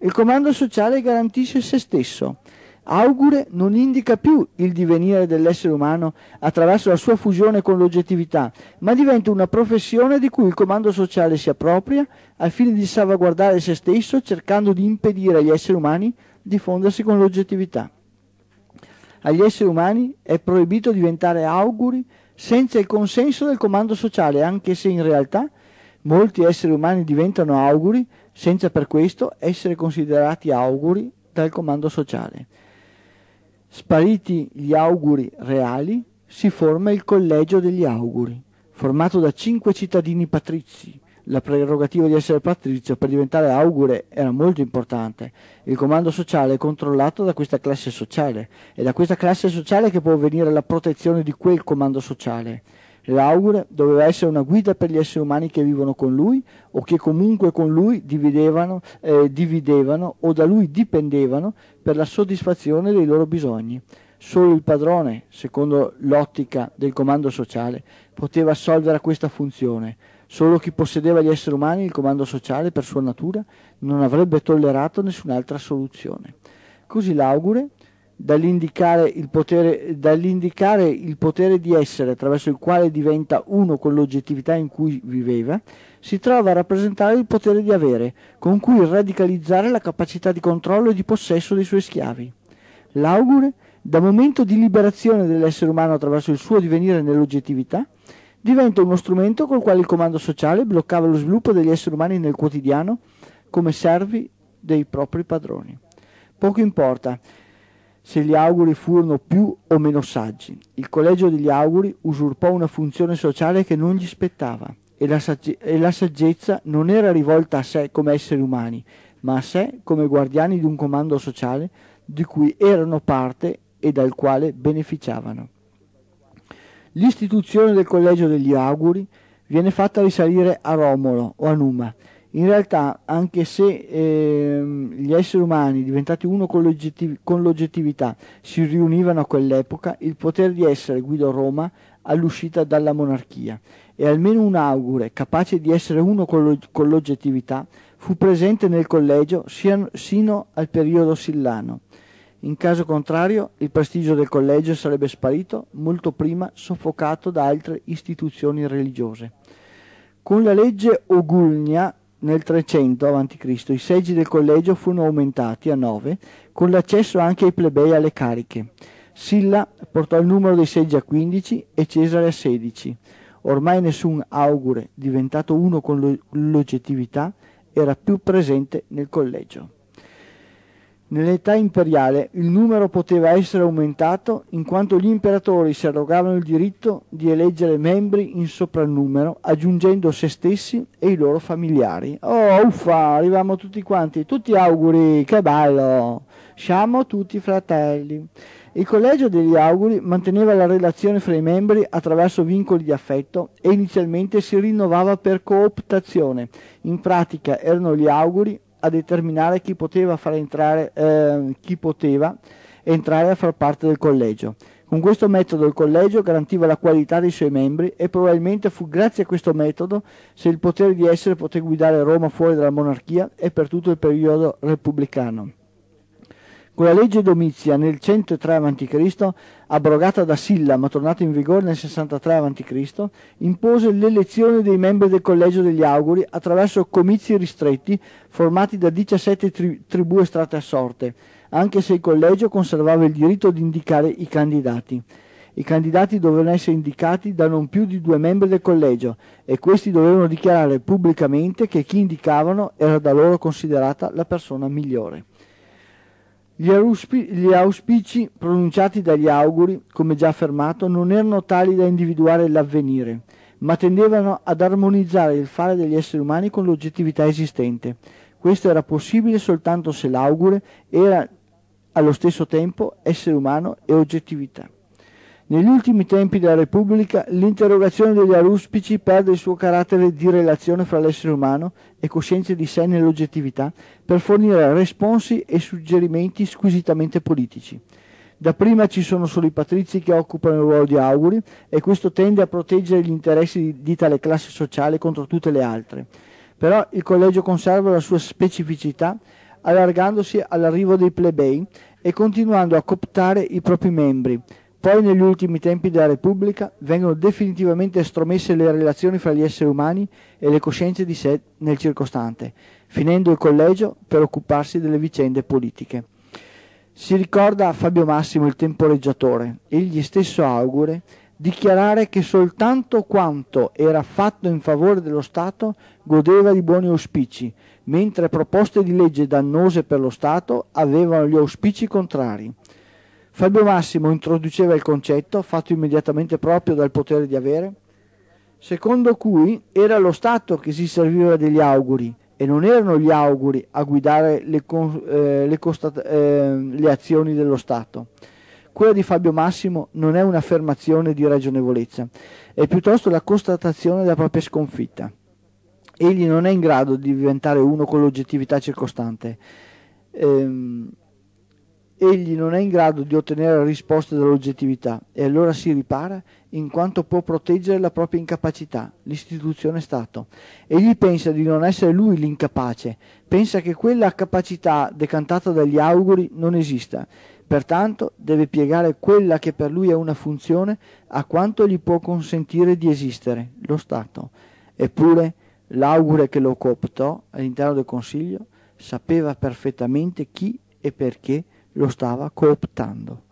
Il comando sociale garantisce se stesso. Augure non indica più il divenire dell'essere umano attraverso la sua fusione con l'oggettività, ma diventa una professione di cui il comando sociale si appropria al fine di salvaguardare se stesso cercando di impedire agli esseri umani diffondersi con l'oggettività. Agli esseri umani è proibito diventare auguri senza il consenso del comando sociale, anche se in realtà molti esseri umani diventano auguri senza per questo essere considerati auguri dal comando sociale. Spariti gli auguri reali, si forma il collegio degli auguri, formato da cinque cittadini patrizi, la prerogativa di essere patrizio per diventare augure era molto importante. Il comando sociale è controllato da questa classe sociale. È da questa classe sociale che può venire la protezione di quel comando sociale. L'augure doveva essere una guida per gli esseri umani che vivono con lui o che comunque con lui dividevano, eh, dividevano o da lui dipendevano per la soddisfazione dei loro bisogni. Solo il padrone, secondo l'ottica del comando sociale, poteva assolvere a questa funzione. Solo chi possedeva gli esseri umani il comando sociale per sua natura non avrebbe tollerato nessun'altra soluzione. Così l'augure, dall'indicare il, potere, dall'indicare il potere di essere attraverso il quale diventa uno con l'oggettività in cui viveva, si trova a rappresentare il potere di avere, con cui radicalizzare la capacità di controllo e di possesso dei suoi schiavi. L'augure, da momento di liberazione dell'essere umano attraverso il suo divenire nell'oggettività, diventa uno strumento col quale il comando sociale bloccava lo sviluppo degli esseri umani nel quotidiano come servi dei propri padroni. Poco importa se gli auguri furono più o meno saggi, il collegio degli auguri usurpò una funzione sociale che non gli spettava e la, sagge- e la saggezza non era rivolta a sé come esseri umani, ma a sé come guardiani di un comando sociale di cui erano parte e dal quale beneficiavano. L'istituzione del collegio degli auguri viene fatta risalire a Romolo o a Numa. In realtà, anche se eh, gli esseri umani, diventati uno con, l'oggettiv- con l'oggettività, si riunivano a quell'epoca, il potere di essere Guido Roma all'uscita dalla monarchia e almeno un augure capace di essere uno con, lo- con l'oggettività fu presente nel collegio sia- sino al periodo sillano. In caso contrario, il prestigio del collegio sarebbe sparito molto prima soffocato da altre istituzioni religiose. Con la legge Ogulnia nel 300 a.C. i seggi del collegio furono aumentati a 9 con l'accesso anche ai plebei alle cariche. Silla portò il numero dei seggi a 15 e Cesare a 16. Ormai nessun augure, diventato uno con l'oggettività, era più presente nel collegio. Nell'età imperiale il numero poteva essere aumentato in quanto gli imperatori si arrogavano il diritto di eleggere membri in soprannumero aggiungendo se stessi e i loro familiari. Oh, uffa, arriviamo tutti quanti, tutti auguri, che bello! Siamo tutti fratelli. Il collegio degli auguri manteneva la relazione fra i membri attraverso vincoli di affetto e inizialmente si rinnovava per cooptazione. In pratica erano gli auguri a determinare chi poteva, entrare, eh, chi poteva entrare a far parte del collegio. Con questo metodo il collegio garantiva la qualità dei suoi membri e probabilmente fu grazie a questo metodo se il potere di essere poté guidare Roma fuori dalla monarchia e per tutto il periodo repubblicano. Con la legge Domizia nel 103 a.C., abrogata da Silla ma tornata in vigore nel 63 a.C., impose l'elezione dei membri del collegio degli auguri attraverso comizi ristretti formati da 17 tri- tribù estratte a sorte, anche se il collegio conservava il diritto di indicare i candidati. I candidati dovevano essere indicati da non più di due membri del collegio e questi dovevano dichiarare pubblicamente che chi indicavano era da loro considerata la persona migliore. Gli, auspi- gli auspici pronunciati dagli auguri, come già affermato, non erano tali da individuare l'avvenire, ma tendevano ad armonizzare il fare degli esseri umani con l'oggettività esistente. Questo era possibile soltanto se l'augure era allo stesso tempo essere umano e oggettività. Negli ultimi tempi della Repubblica l'interrogazione degli aruspici perde il suo carattere di relazione fra l'essere umano e coscienza di sé nell'oggettività per fornire responsi e suggerimenti squisitamente politici. Dapprima ci sono solo i patrizi che occupano il ruolo di auguri e questo tende a proteggere gli interessi di, di tale classe sociale contro tutte le altre. Però il collegio conserva la sua specificità allargandosi all'arrivo dei plebei e continuando a cooptare i propri membri, poi negli ultimi tempi della Repubblica vengono definitivamente estromesse le relazioni fra gli esseri umani e le coscienze di sé nel circostante, finendo il collegio per occuparsi delle vicende politiche. Si ricorda Fabio Massimo il temporeggiatore, egli stesso augure, dichiarare che soltanto quanto era fatto in favore dello Stato godeva di buoni auspici, mentre proposte di legge dannose per lo Stato avevano gli auspici contrari. Fabio Massimo introduceva il concetto, fatto immediatamente proprio dal potere di avere, secondo cui era lo Stato che si serviva degli auguri e non erano gli auguri a guidare le, eh, le, eh, le azioni dello Stato. Quella di Fabio Massimo non è un'affermazione di ragionevolezza, è piuttosto la constatazione della propria sconfitta. Egli non è in grado di diventare uno con l'oggettività circostante. Ehm, egli non è in grado di ottenere risposte dall'oggettività e allora si ripara in quanto può proteggere la propria incapacità, l'istituzione Stato. Egli pensa di non essere lui l'incapace, pensa che quella capacità decantata dagli auguri non esista, pertanto deve piegare quella che per lui è una funzione a quanto gli può consentire di esistere, lo Stato. Eppure l'augure che lo cooptò all'interno del Consiglio sapeva perfettamente chi e perché lo stava cooptando.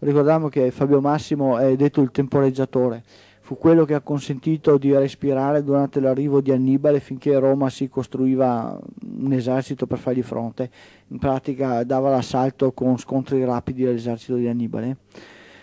Ricordiamo che Fabio Massimo è detto il temporeggiatore, fu quello che ha consentito di respirare durante l'arrivo di Annibale finché Roma si costruiva un esercito per fargli fronte, in pratica dava l'assalto con scontri rapidi all'esercito di Annibale.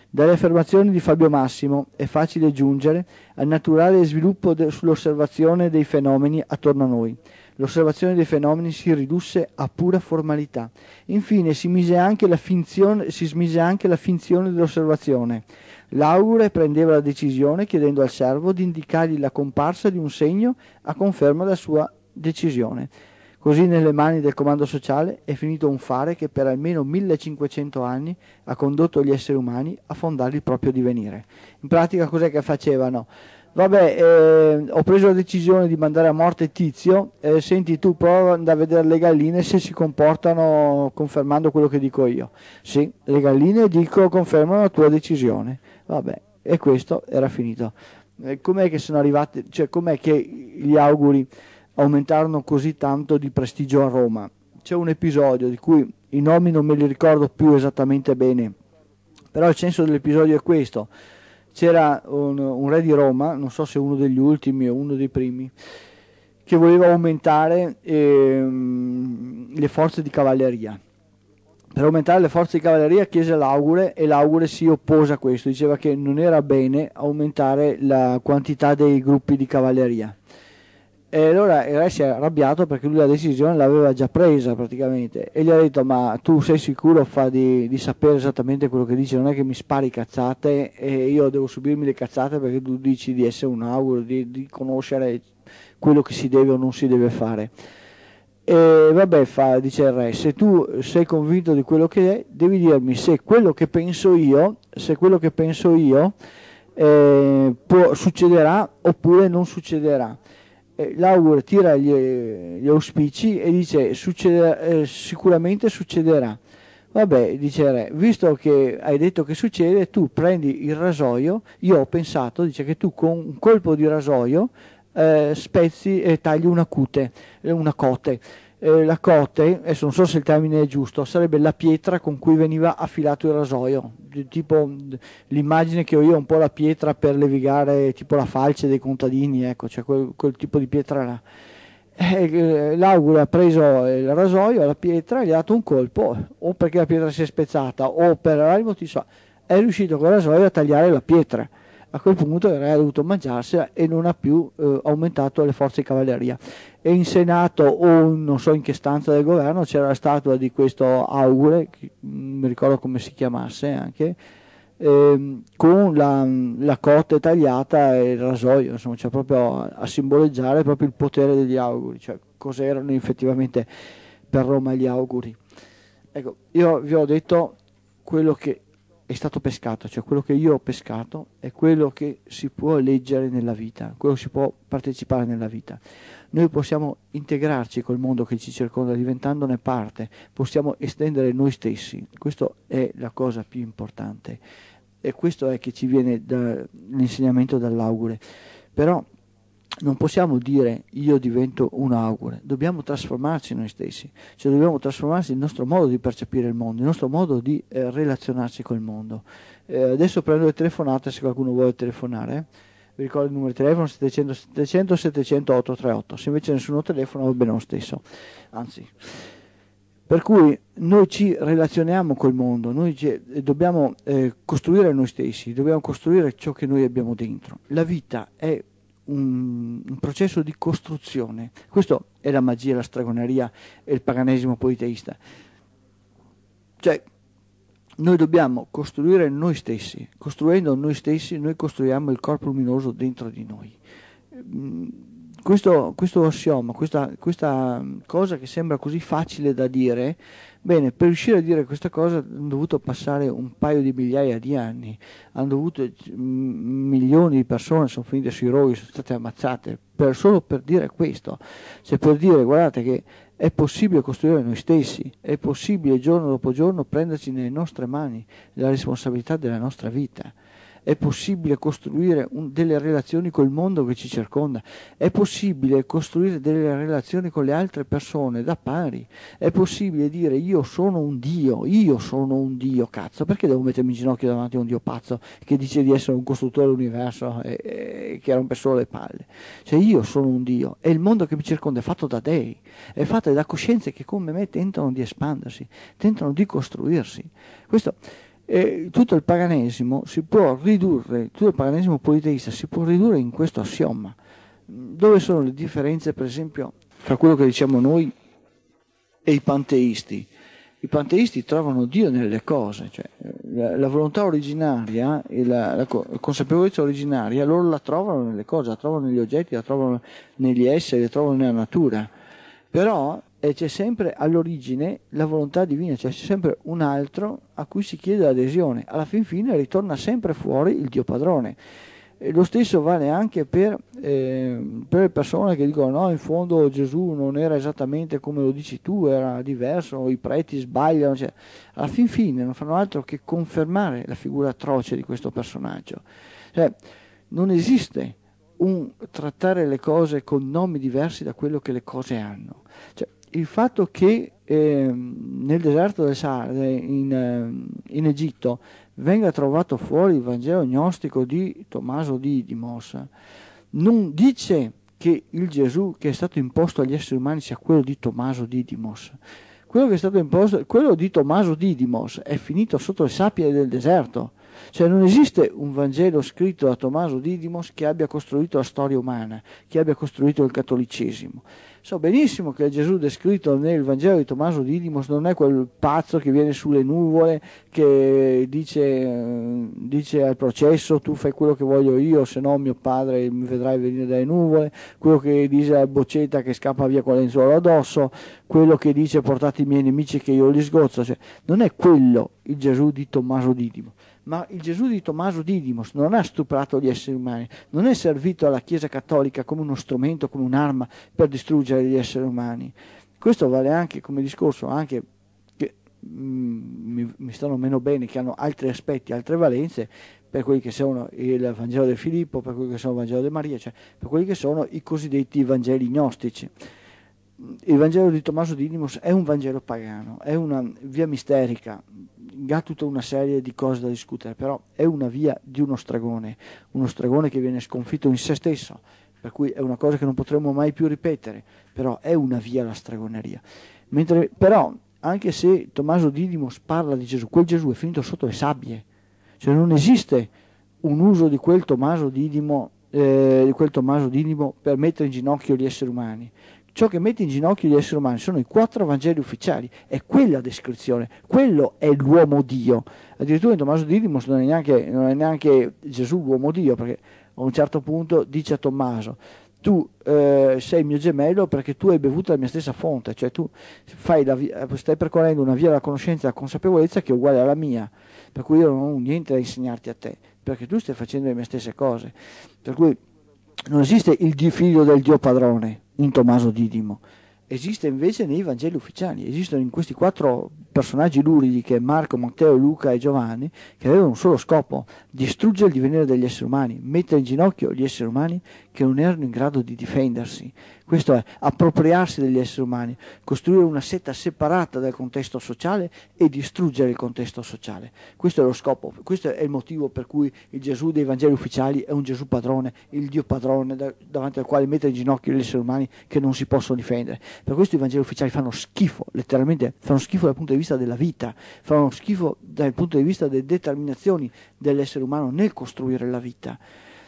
Dalle affermazioni di Fabio Massimo è facile giungere al naturale sviluppo de- sull'osservazione dei fenomeni attorno a noi, l'osservazione dei fenomeni si ridusse a pura formalità. Infine si, mise anche la finzione, si smise anche la finzione dell'osservazione. L'augure prendeva la decisione chiedendo al servo di indicargli la comparsa di un segno a conferma della sua decisione. Così nelle mani del comando sociale è finito un fare che per almeno 1500 anni ha condotto gli esseri umani a fondare il proprio divenire. In pratica cos'è che facevano? vabbè, eh, ho preso la decisione di mandare a morte Tizio, eh, senti tu prova a vedere le galline se si comportano confermando quello che dico io. Sì, le galline dico confermano la tua decisione. Vabbè, e questo era finito. Eh, com'è che sono arrivati, cioè com'è che gli auguri aumentarono così tanto di prestigio a Roma? C'è un episodio di cui i nomi non me li ricordo più esattamente bene, però il senso dell'episodio è questo c'era un, un, re di Roma, non so se uno degli ultimi o uno dei primi, che voleva aumentare ehm, le forze di cavalleria. Per aumentare le forze di cavalleria chiese l'augure e l'augure si oppose a questo, diceva che non era bene aumentare la quantità dei gruppi di cavalleria e allora il re si è arrabbiato perché lui la decisione l'aveva già presa praticamente e gli ha detto ma tu sei sicuro fa, di, di, sapere esattamente quello che dici, non è che mi spari cazzate e io devo subirmi le cazzate perché tu dici di essere un auguro, di, di conoscere quello che si deve o non si deve fare. E vabbè, fa, dice il re, se tu sei convinto di quello che è, devi dirmi se quello che penso io, se quello che penso io eh, può, succederà oppure non succederà eh, tira gli, gli, auspici e dice succederà, eh, sicuramente succederà. Vabbè, dice il re, visto che hai detto che succede, tu prendi il rasoio, io ho pensato, dice che tu con un colpo di rasoio eh, spezzi e tagli una cute, una cote eh, la cote, adesso non so se il termine è giusto, sarebbe la pietra con cui veniva affilato il rasoio, tipo l'immagine che ho io è un po' la pietra per levigare tipo la falce dei contadini, ecco, cioè quel, quel tipo di pietra là. Eh, eh L'augure ha preso il rasoio, la pietra, gli ha dato un colpo, o perché la pietra si è spezzata, o per l'animo è riuscito con il rasoio a tagliare la pietra a quel punto il re ha dovuto mangiarsela e non ha più eh, aumentato le forze di cavalleria. E in Senato o non so in che stanza del governo c'era la statua di questo augure, non mm, mi ricordo come si chiamasse anche, ehm, con la, mm, la cotta tagliata e il rasoio, insomma, cioè proprio a, a simboleggiare proprio il potere degli auguri, cioè cos'erano effettivamente per Roma gli auguri. Ecco, io vi ho detto quello che è stato pescato, cioè quello che io ho pescato è quello che si può leggere nella vita, quello che si può partecipare nella vita. Noi possiamo integrarci col mondo che ci circonda diventandone parte, possiamo estendere noi stessi, questa è la cosa più importante e questo è che ci viene dall'insegnamento dall'augure. Però non possiamo dire io divento un augure, dobbiamo trasformarci noi stessi, cioè dobbiamo trasformarci il nostro modo di percepire il mondo, il nostro modo di eh, relazionarci col mondo. Eh, adesso prendo le telefonate se qualcuno vuole telefonare, vi ricordo il numero di telefono 700 700 700 838, se invece nessuno telefona va bene lo stesso, anzi. Per cui noi ci relazioniamo col mondo, noi eh, dobbiamo eh, costruire noi stessi, dobbiamo costruire ciò che noi abbiamo dentro. La vita è un, un processo di costruzione. Questo è la magia, la stragoneria e il paganesimo politeista. Cioè, noi dobbiamo costruire noi stessi. Costruendo noi stessi, noi costruiamo il corpo luminoso dentro di noi. Mm, questo, questo assioma, questa, questa, mm, cosa che sembra così facile da dire, bene, per riuscire a dire questa cosa hanno dovuto passare un paio di migliaia di anni, hanno dovuto milioni di persone sono finite sui roghi, sono state ammazzate, per, solo per dire questo, cioè per dire guardate che è possibile costruire noi stessi, è possibile giorno dopo giorno prenderci nelle nostre mani la responsabilità della nostra vita è possibile costruire un, delle relazioni col mondo che ci circonda, è possibile costruire delle relazioni con le altre persone da pari, è possibile dire io sono un Dio, io sono un Dio, cazzo, perché devo mettermi in ginocchio davanti a un Dio pazzo che dice di essere un costruttore dell'universo e, e che rompe solo le palle? Cioè io sono un Dio e il mondo che mi circonda è fatto da dei, è fatto da coscienze che come me tentano di espandersi, tentano di costruirsi. Questo eh, tutto il paganesimo si può ridurre, tutto il paganesimo politeista si può ridurre in questo assioma. Dove sono le differenze, per esempio, tra quello che diciamo noi e i panteisti? I panteisti trovano Dio nelle cose, cioè la, la volontà originaria e la, la, la, consapevolezza originaria loro la trovano nelle cose, la trovano negli oggetti, la trovano negli esseri, la trovano nella natura. Però eh, c'è sempre all'origine la volontà divina, cioè c'è sempre un altro a cui si chiede l'adesione. Alla fin fine ritorna sempre fuori il Dio padrone. E lo stesso vale anche per, eh, per, le persone che dicono no, in fondo Gesù non era esattamente come lo dici tu, era diverso, i preti sbagliano, cioè, alla fin fine non fanno altro che confermare la figura atroce di questo personaggio. Cioè, non esiste un trattare le cose con nomi diversi da quello che le cose hanno. Cioè, il fatto che eh, nel deserto del Sahara, eh, in, ehm, in, Egitto, venga trovato fuori il Vangelo gnostico di Tommaso di Dimos, non dice che il Gesù che è stato imposto agli esseri umani sia quello di Tommaso di Dimos. Quello che è stato imposto, quello di Tommaso Didimos è finito sotto le sabbie del deserto. Cioè non esiste un Vangelo scritto da Tommaso Didimos che abbia costruito la storia umana, che abbia costruito il cattolicesimo. So benissimo che Gesù descritto nel Vangelo di Tommaso Didimos non è quel pazzo che viene sulle nuvole, che dice, eh, dice al processo tu fai quello che voglio io, se no mio padre mi vedrai venire dalle nuvole, quello che dice al boccetta che scappa via con lenzuolo addosso, quello che dice portate i miei nemici che io li sgozzo. Cioè, non è quello il Gesù di Tommaso Didimo ma il Gesù di Tommaso Didimos non ha stuprato gli esseri umani, non è servito alla Chiesa Cattolica come uno strumento, come un'arma per distruggere gli esseri umani. Questo vale anche come discorso, anche che mm, mi, mi stanno meno bene, che hanno altri aspetti, altre valenze, per quelli che sono il Vangelo di Filippo, per quelli che sono il Vangelo di Maria, cioè per quelli che sono i cosiddetti Vangeli gnostici. Il Vangelo di Tommaso Didimos è un Vangelo pagano, è una via misterica, ha tutta una serie di cose da discutere, però è una via di uno stregone, uno stregone che viene sconfitto in se stesso, per cui è una cosa che non potremmo mai più ripetere, però è una via la stregoneria. Mentre, però, anche se Tommaso Didimos parla di Gesù, quel Gesù è finito sotto le sabbie, cioè non esiste un uso di quel Tommaso Didimo, eh, di quel Tommaso Didimo per mettere in ginocchio gli esseri umani ciò che mette in ginocchio gli esseri umani sono i quattro Vangeli ufficiali, è quella descrizione, quello è l'uomo Dio. Addirittura in Tommaso Didimus non è, neanche, non è neanche Gesù l'uomo Dio, perché a un certo punto dice a Tommaso, tu eh, sei mio gemello perché tu hai bevuto la mia stessa fonte, cioè tu via, stai percorrendo una via della conoscenza e della consapevolezza che è uguale alla mia, per cui io non ho niente da insegnarti a te, perché tu stai facendo le mie stesse cose. Per cui non esiste il figlio del Dio padrone, in Tommaso Didimo, esiste invece nei Vangeli ufficiali, esistono in questi quattro personaggi luridi che Marco, Matteo, Luca e Giovanni, che avevano un solo scopo, distruggere il divenire degli esseri umani, mettere in ginocchio gli esseri umani che non erano in grado di difendersi. Questo è appropriarsi degli esseri umani, costruire una setta separata dal contesto sociale e distruggere il contesto sociale. Questo è lo scopo, questo è il motivo per cui il Gesù dei Vangeli ufficiali è un Gesù padrone, il Dio padrone da, davanti al quale mettere in ginocchio gli esseri umani che non si possono difendere. Per questo i Vangeli ufficiali fanno schifo, letteralmente fanno schifo dal punto di vista della vita, fanno schifo dal punto di vista delle determinazioni dell'essere umano nel costruire la vita.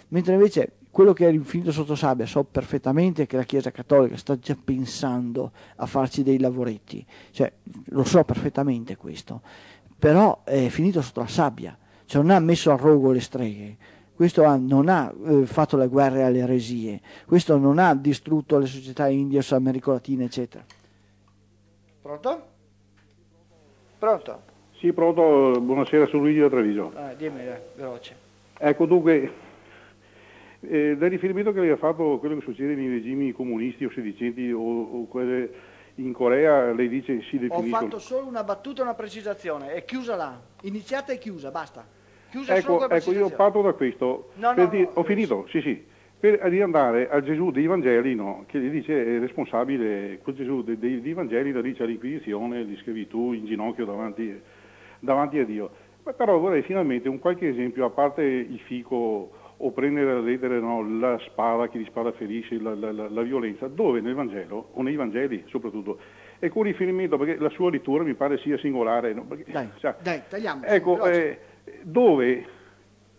Mentre invece quello che è rinfinito sotto sabbia so perfettamente che la Chiesa Cattolica sta già pensando a farci dei lavoretti, cioè, lo so perfettamente questo, però è finito sotto la sabbia, cioè non ha messo a rogo le streghe, questo ha, non ha eh, fatto le guerre alle eresie, questo non ha distrutto le società indie o America Latina, eccetera. Pronto? Pronto? Sì, pronto, buonasera, sono Luigi da Treviso. Ah, dimmi, veloce. Ecco, dunque, eh, dal riferimento che lei ha fatto a quello che succede nei regimi comunisti o sedicenti o, o quelle in Corea, lei dice si definiscono... Ho fatto solo una battuta e una precisazione, è chiusa là, iniziata e chiusa, basta. Chiusa ecco, ecco io parto da questo, no, no, dire, no, ho eh, finito, sì sì, per riandare eh, a Gesù dei Vangeli, no, che gli dice è responsabile, quel eh, Gesù dei, dei, dei Vangeli la dice all'Inquisizione, di schiavitù, in ginocchio davanti, davanti a Dio. Ma però vorrei finalmente un qualche esempio, a parte il fico o prendere a ledere no, la spara, chi gli spara ferisce, la, la, la, la, violenza, dove nel Vangelo, o nei Vangeli soprattutto, e con riferimento, perché la sua lettura mi pare sia singolare. No? Perché, dai, cioè, dai, tagliamo. Ecco, eh, dove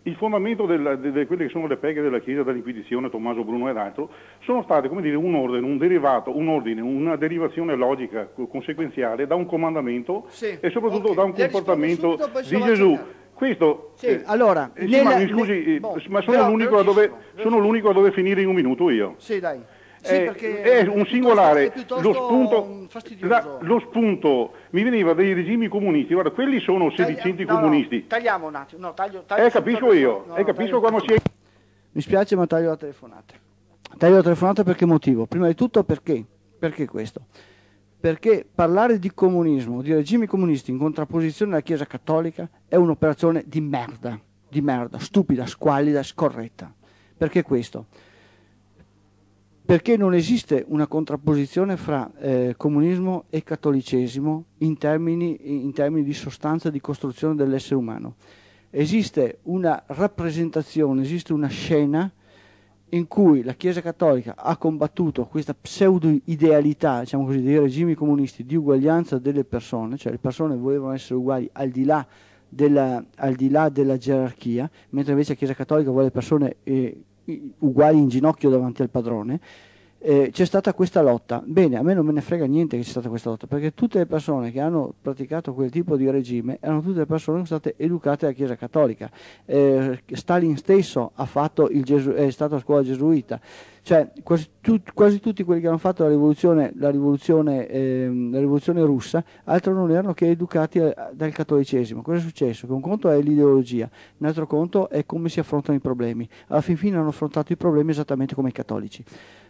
il fondamento della, quelle che sono le peghe della Chiesa dall'Inquisizione, Tommaso Bruno ed altro, sono state come dire, un ordine, un derivato, un ordine, una derivazione logica, conseguenziale da un comandamento sì. e soprattutto okay. da un comportamento subito, di Gesù. Cercare. Questo, sì, eh, allora, eh, nella, ma, mi scusi, ne, eh, boh, ma sono, l'unico a dove, sono l'unico a dove finire in un minuto io. Sì, dai. Sì, eh, è un singolare, è lo, spunto, la, lo spunto, mi veniva dei regimi comunisti, guarda, quelli sono sedicenti no, comunisti. No, tagliamo un attimo, no, taglio, taglio eh, capisco io, eh, no, eh, capisco quando si è... Mi spiace ma taglio la telefonata. Taglio la telefonata per che motivo? Prima di tutto perché? Perché questo? perché parlare di comunismo, di regimi comunisti in contrapposizione alla Chiesa Cattolica è un'operazione di merda, di merda, stupida, squallida, scorretta. Perché questo? Perché non esiste una contrapposizione fra eh, comunismo e cattolicesimo in termini, in termini di sostanza, di costruzione dell'essere umano. Esiste una rappresentazione, esiste una scena in cui la Chiesa Cattolica ha combattuto questa pseudo-idealità, diciamo così, dei regimi comunisti di uguaglianza delle persone, cioè le persone volevano essere uguali al di là della, di là della gerarchia, mentre invece la Chiesa Cattolica vuole persone eh, uguali in ginocchio davanti al padrone, eh, c'è stata questa lotta. Bene, a me non me ne frega niente che c'è stata questa lotta, perché tutte le persone che hanno praticato quel tipo di regime erano tutte persone che sono state educate alla Chiesa Cattolica. Eh, Stalin stesso Gesu- è stato a scuola gesuita. Cioè, quasi, tu- quasi, tutti quelli che hanno fatto la rivoluzione, la rivoluzione, ehm, la rivoluzione russa altro non erano che educati a- eh, dal cattolicesimo. Cosa è successo? Che un conto è l'ideologia, un altro conto è come si affrontano i problemi. Alla fin fine hanno affrontato i problemi esattamente come i cattolici.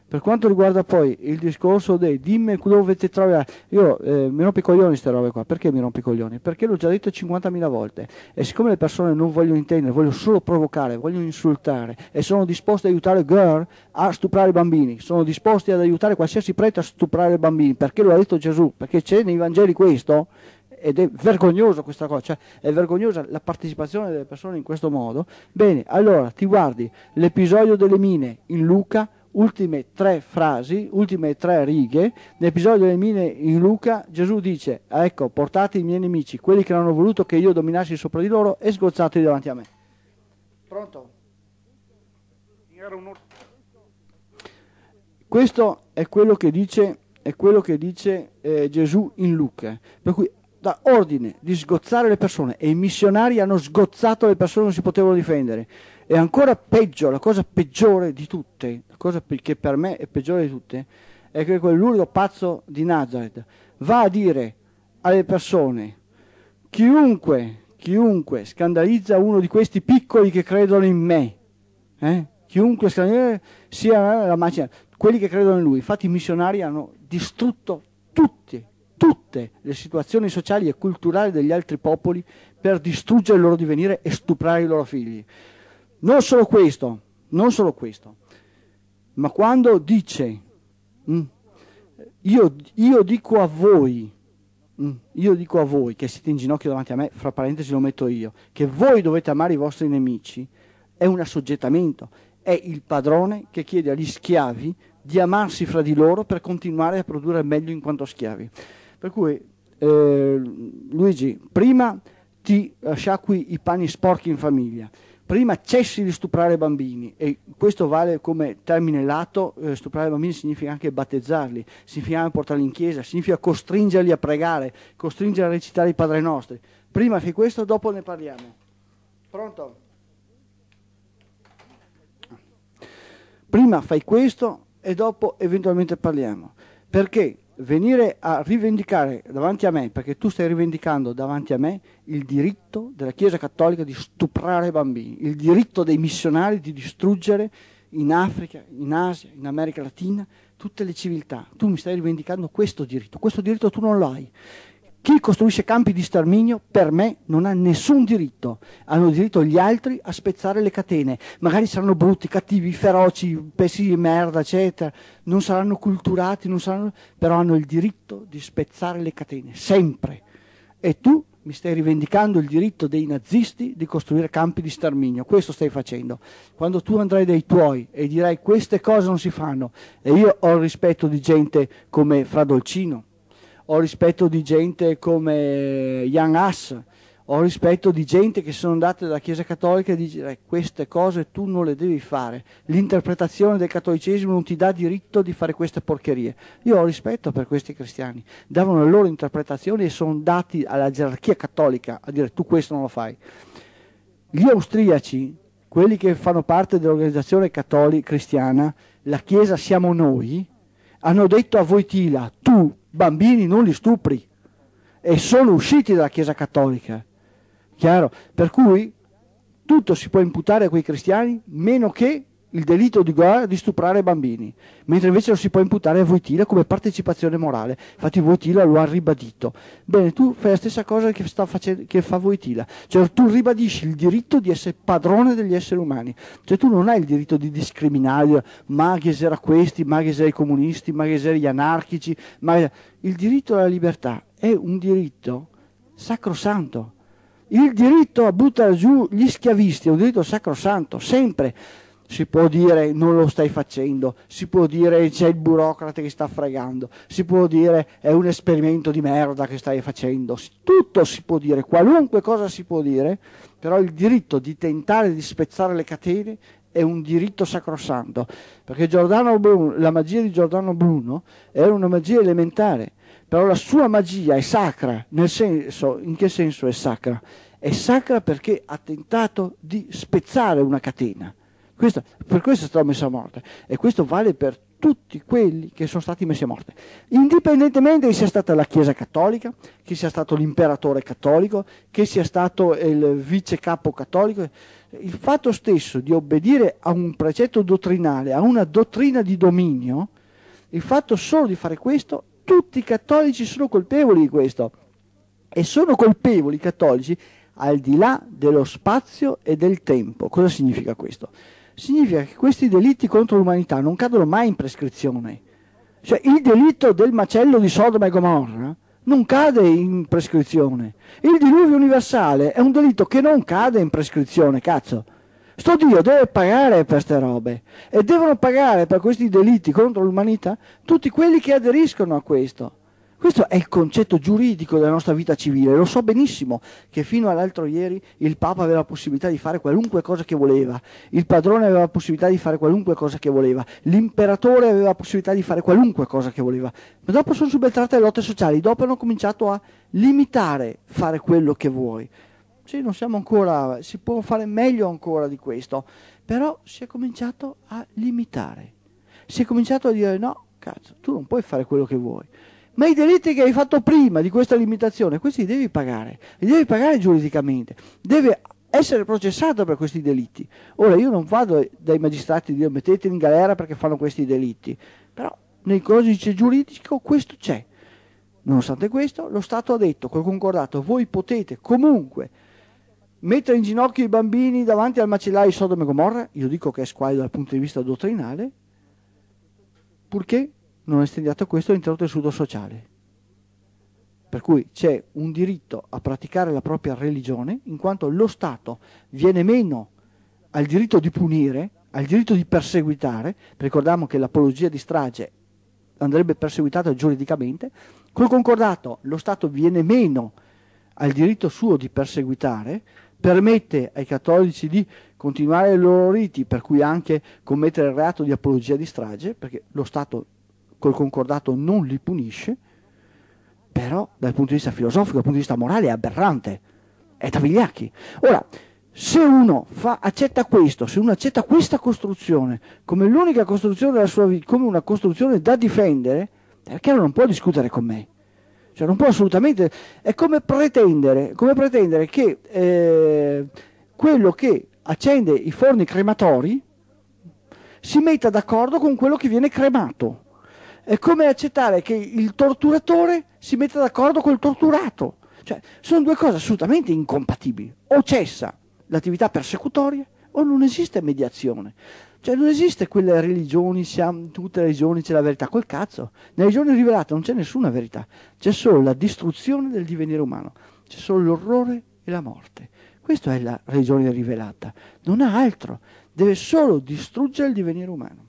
Per quanto riguarda poi il discorso dei dimmi dove ti trovi, io eh, mi rompo i coglioni queste robe qua, perché mi rompo i coglioni? Perché l'ho già detto 50.000 volte e siccome le persone non vogliono intendere, vogliono solo provocare, vogliono insultare e sono disposte ad aiutare girl a stuprare i bambini, sono disposte ad aiutare qualsiasi prete a stuprare i bambini, perché lo ha detto Gesù, perché c'è nei Vangeli questo, ed è vergognoso questa cosa, cioè è vergognosa la partecipazione delle persone in questo modo. Bene, allora ti guardi l'episodio delle mine in Luca ultime tre frasi, ultime tre righe, nell'episodio delle mine in Luca, Gesù dice, ecco, portate i miei nemici, quelli che non hanno voluto che io dominassi sopra di loro, e sgozzateli davanti a me. Pronto? Questo è quello che dice, quello che dice eh, Gesù in Luca. Per cui dà ordine di sgozzare le persone e i missionari hanno sgozzato le persone non si potevano difendere e ancora peggio, la cosa peggiore di tutte, la cosa che per me è peggiore di tutte, è che quell'urlo pazzo di Nazareth va a dire alle persone, chiunque, chiunque scandalizza uno di questi piccoli che credono in me, eh? chiunque scandalizza sia la macchina, quelli che credono in lui. Infatti i missionari hanno distrutto tutte, tutte le situazioni sociali e culturali degli altri popoli per distruggere il loro divenire e stuprare i loro figli. Non solo questo, non solo questo, ma quando dice, mm, io, io, dico a voi, mm, io dico a voi che siete in ginocchio davanti a me, fra parentesi lo metto io, che voi dovete amare i vostri nemici, è un assoggettamento, è il padrone che chiede agli schiavi di amarsi fra di loro per continuare a produrre meglio in quanto schiavi. Per cui, eh, Luigi, prima ti sciacqui i panni sporchi in famiglia, prima cessi di stuprare bambini e questo vale come termine lato, eh, stuprare bambini significa anche battezzarli, significa portarli in chiesa, significa costringerli a pregare, costringerli a recitare i Padre Nostri. Prima che questo, dopo ne parliamo. Pronto? Prima fai questo e dopo eventualmente parliamo. Perché venire a rivendicare davanti a me, perché tu stai rivendicando davanti a me il diritto della Chiesa Cattolica di stuprare bambini, il diritto dei missionari di distruggere in Africa, in Asia, in America Latina, tutte le civiltà. Tu mi stai rivendicando questo diritto, questo diritto tu non lo hai. Chi costruisce campi di sterminio per me non ha nessun diritto. Hanno diritto gli altri a spezzare le catene. Magari saranno brutti, cattivi, feroci, pezzi di merda, eccetera. Non saranno culturati, non saranno... però hanno il diritto di spezzare le catene, sempre. E tu mi stai rivendicando il diritto dei nazisti di costruire campi di sterminio. Questo stai facendo. Quando tu andrai dai tuoi e dirai queste cose non si fanno, e io ho il rispetto di gente come Fradolcino, ho rispetto di gente come Jan Haas, ho rispetto di gente che sono andate dalla Chiesa Cattolica e dire eh, queste cose tu non le devi fare, l'interpretazione del cattolicesimo non ti dà diritto di fare queste porcherie. Io ho rispetto per questi cristiani, davano le loro interpretazioni e sono dati alla gerarchia cattolica a dire tu questo non lo fai. Gli austriaci, quelli che fanno parte dell'organizzazione cattolica cristiana, la Chiesa siamo noi, hanno detto a Voitila, tu bambini non li stupri, e sono usciti dalla Chiesa Cattolica. Chiaro? Per cui tutto si può imputare a quei cristiani, meno che il delitto di guerra di stuprare bambini, mentre invece lo si può imputare a Voitila come partecipazione morale. Infatti Voitila lo ha ribadito. Bene, tu fai la stessa cosa che, facendo, che fa Voitila, cioè tu ribadisci il diritto di essere padrone degli esseri umani, cioè tu non hai il diritto di discriminare, ma questi, ma sei comunisti, ma sei gli anarchici, ma... il diritto alla libertà è un diritto sacrosanto. Il diritto a buttare giù gli schiavisti è un diritto sacrosanto, sempre si può dire non lo stai facendo, si può dire c'è il burocrate che sta fregando, si può dire è un esperimento di merda che stai facendo, tutto si può dire, qualunque cosa si può dire, però il diritto di tentare di spezzare le catene è un diritto sacrosanto, perché Bruno, la magia di Giordano Bruno era una magia elementare, però la sua magia è sacra, nel senso, in che senso è sacra? È sacra perché ha tentato di spezzare una catena questo, per questo è stato messo a morte e questo vale per tutti quelli che sono stati messi a morte, indipendentemente che sia stata la Chiesa cattolica, che sia stato l'imperatore cattolico, che sia stato il vice capo cattolico, il fatto stesso di obbedire a un precetto dottrinale, a una dottrina di dominio, il fatto solo di fare questo, tutti i cattolici sono colpevoli di questo e sono colpevoli i cattolici al di là dello spazio e del tempo. Cosa significa questo? significa che questi delitti contro l'umanità non cadono mai in prescrizione. Cioè il delitto del macello di Sodoma e Gomorra non cade in prescrizione. Il diluvio universale è un delitto che non cade in prescrizione, cazzo. Sto Dio deve pagare per queste robe e devono pagare per questi delitti contro l'umanità tutti quelli che aderiscono a questo. Questo è il concetto giuridico della nostra vita civile. Lo so benissimo che fino all'altro ieri il Papa aveva la possibilità di fare qualunque cosa che voleva, il padrone aveva la possibilità di fare qualunque cosa che voleva, l'imperatore aveva la possibilità di fare qualunque cosa che voleva. Ma dopo sono subentrate le lotte sociali, dopo hanno cominciato a limitare fare quello che vuoi. Sì, non siamo ancora, si può fare meglio ancora di questo, però si è cominciato a limitare. Si è cominciato a dire no, cazzo, tu non puoi fare quello che vuoi ma i delitti che hai fatto prima di questa limitazione, questi li devi pagare, li devi pagare giuridicamente, deve essere processato per questi delitti. Ora io non vado dai magistrati a dire mettete in galera perché fanno questi delitti, però nel codice giuridico questo c'è. Nonostante questo, lo Stato ha detto col concordato voi potete comunque mettere in ginocchio i bambini davanti al macellaio Sodome e Gomorra, io dico che è squalido dal punto di vista dottrinale, purché non è estinguato questo è l'intero tessuto sociale. Per cui c'è un diritto a praticare la propria religione, in quanto lo Stato viene meno al diritto di punire, al diritto di perseguitare, ricordiamo che l'apologia di strage andrebbe perseguitata giuridicamente, col concordato lo Stato viene meno al diritto suo di perseguitare, permette ai cattolici di continuare i loro riti, per cui anche commettere il reato di apologia di strage, perché lo Stato col concordato non li punisce, però dal punto di vista filosofico, dal punto di vista morale è aberrante, è tavigliacchi. Ora, se uno fa, accetta questo, se uno accetta questa costruzione come l'unica costruzione della sua vita, come una costruzione da difendere, perché non può discutere con me. Cioè non può assolutamente, è come pretendere, come pretendere che eh, quello che accende i forni crematori si metta d'accordo con quello che viene cremato. È come accettare che il torturatore si metta d'accordo col torturato. Cioè, sono due cose assolutamente incompatibili. O cessa l'attività persecutoria o non esiste mediazione. Cioè non esiste quelle religioni, siamo, tutte religioni c'è la verità, col cazzo. Nella religione rivelata non c'è nessuna verità, c'è solo la distruzione del divenire umano, c'è solo l'orrore e la morte. Questa è la religione rivelata, non ha altro, deve solo distruggere il divenire umano.